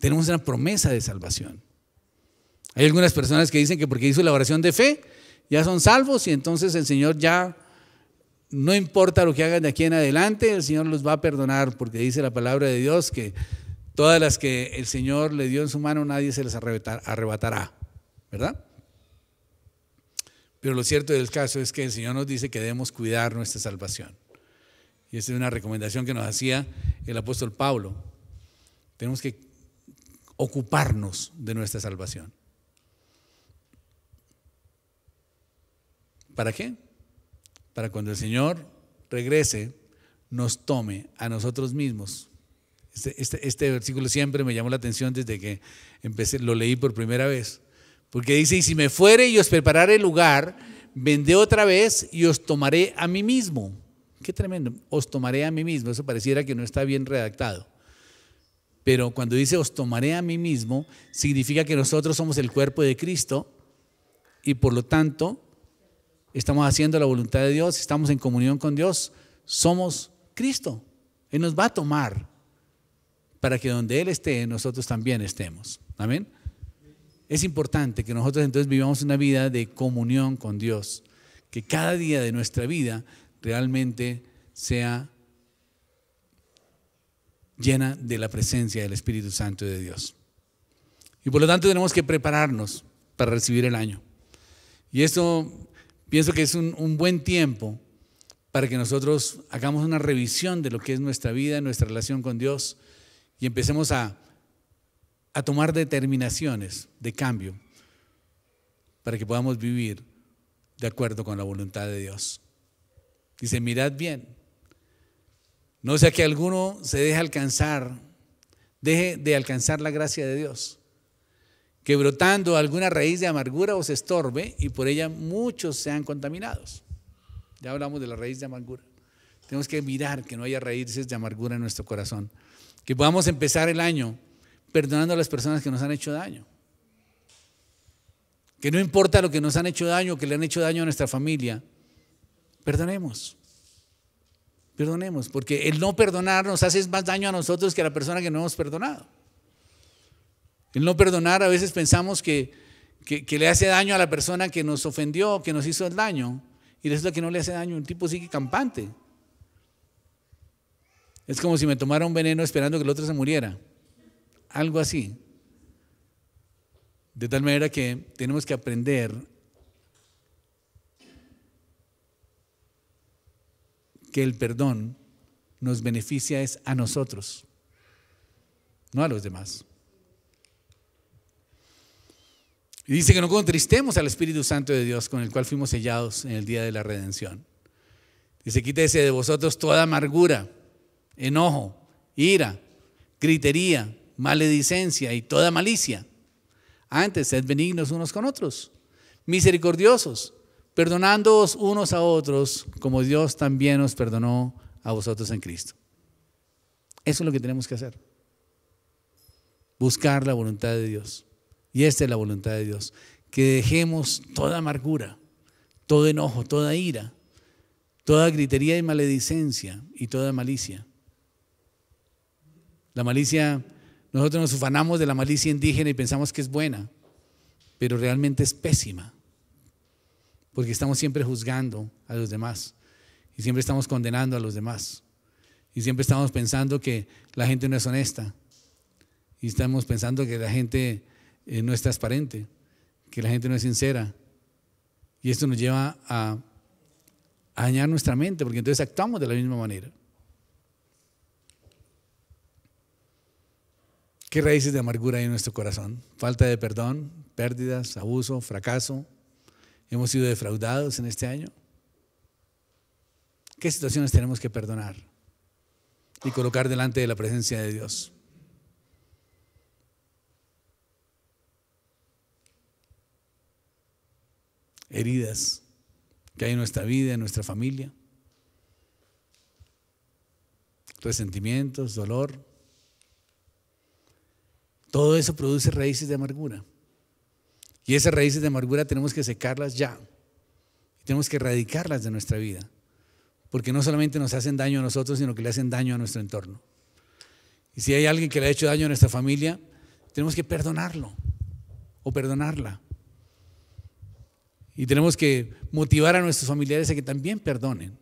Tenemos una promesa de salvación. Hay algunas personas que dicen que porque hizo la oración de fe, ya son salvos y entonces el Señor ya no importa lo que hagan de aquí en adelante, el Señor los va a perdonar, porque dice la palabra de Dios que todas las que el Señor le dio en su mano, nadie se las arrebatará, ¿verdad? Pero lo cierto del caso es que el Señor nos dice que debemos cuidar nuestra salvación. Y esta es una recomendación que nos hacía el apóstol Pablo. Tenemos que ocuparnos de nuestra salvación. ¿Para qué? para cuando el Señor regrese, nos tome a nosotros mismos. Este, este, este, versículo siempre me llamó la atención desde que empecé, lo leí por primera vez. Porque dice, y si me fuere y os el lugar, vendré otra vez y os tomaré a mí mismo. Qué tremendo, os tomaré a mí mismo. Eso pareciera que no está bien redactado. Pero cuando dice os tomaré a mí mismo, significa que nosotros somos el cuerpo de Cristo y por lo tanto estamos haciendo la voluntad de Dios, estamos en comunión con Dios, somos Cristo. Él nos va a tomar para que donde Él esté, nosotros también estemos. Amén. Es importante que nosotros entonces vivamos una vida de comunión con Dios, que cada día de nuestra vida realmente sea llena de la presencia del Espíritu Santo de Dios. Y por lo tanto tenemos que prepararnos para recibir el año. Y esto Pienso que es un, buen tiempo para que nosotros hagamos una revisión de lo que es nuestra vida, nuestra relación con Dios y empecemos a, a tomar determinaciones de cambio para que podamos vivir de acuerdo con la voluntad de Dios. Dice, mirad bien, no sea que alguno se deje alcanzar, deje de alcanzar la gracia de Dios, que brotando alguna raíz de amargura os estorbe y por ella muchos sean contaminados. Ya hablamos de la raíz de amargura. Tenemos que mirar que no haya raíces de amargura en nuestro corazón. Que podamos empezar el año perdonando a las personas que nos han hecho daño. Que no importa lo que nos han hecho daño, o que le han hecho daño a nuestra familia, perdonemos. Perdonemos, porque el no perdonar nos hace más daño a nosotros que a la persona que no hemos perdonado. El no perdonar a veces pensamos que, le hace daño a la persona que nos ofendió, que nos hizo el daño, y lo que no le hace daño, un tipo sigue campante. Es como si me tomara un veneno esperando que el otro se muriera. Algo así. De tal manera que tenemos que aprender que el perdón nos beneficia es a nosotros, no a los demás. dice que no contristemos al Espíritu Santo de Dios con el cual fuimos sellados en el día de la redención. Dice, quítese de vosotros toda amargura, enojo, ira, gritería, maledicencia y toda malicia. Antes, sed benignos unos con otros, misericordiosos, perdonándoos unos a otros, como Dios también os perdonó a vosotros en Cristo. Eso es lo que tenemos que hacer. Buscar la voluntad de Dios. Y esta es la voluntad de Dios, que dejemos toda amargura, todo enojo, toda ira, toda gritería y maledicencia y toda malicia. La malicia, nosotros nos ufanamos de la malicia indígena y pensamos que es buena, pero realmente es pésima, porque estamos siempre juzgando a los demás y siempre estamos condenando a los demás y siempre estamos pensando que la gente no es honesta y estamos pensando que la gente eh, no es transparente, que la gente no es sincera. Y esto nos lleva a, a dañar nuestra mente, porque entonces actuamos de la misma manera. ¿Qué raíces de amargura hay en nuestro corazón? Falta de perdón, pérdidas, abuso, fracaso. Hemos sido defraudados en este año. ¿Qué situaciones tenemos que perdonar y colocar delante de la presencia de Dios? heridas que hay en nuestra vida, en nuestra familia. Resentimientos, dolor. Todo eso produce raíces de amargura. Y esas raíces de amargura tenemos que secarlas ya. Tenemos que erradicarlas de nuestra vida. Porque no solamente nos hacen daño a nosotros, sino que le hacen daño a nuestro entorno. Y si hay alguien que le ha hecho daño a nuestra familia, tenemos que perdonarlo o perdonarla. Y tenemos que motivar a nuestros familiares a que también perdonen,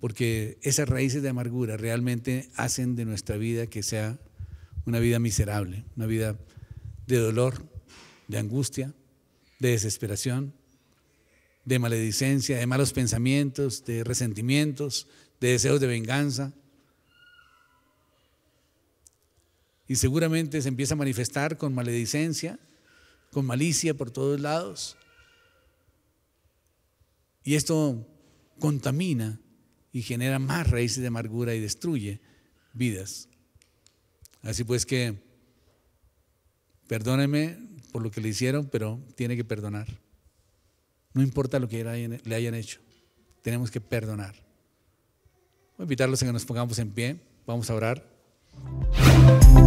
porque esas raíces de amargura realmente hacen de nuestra vida que sea una vida miserable, una vida de dolor, de angustia, de desesperación, de maledicencia, de malos pensamientos, de resentimientos, de deseos de venganza. Y seguramente se empieza a manifestar con maledicencia, con malicia por todos lados, y esto contamina y genera más raíces de amargura y destruye vidas. Así pues que, perdóneme por lo que le hicieron, pero tiene que perdonar. No importa lo que le hayan hecho, tenemos que perdonar. Voy a invitarlos a que nos pongamos en pie, vamos a orar.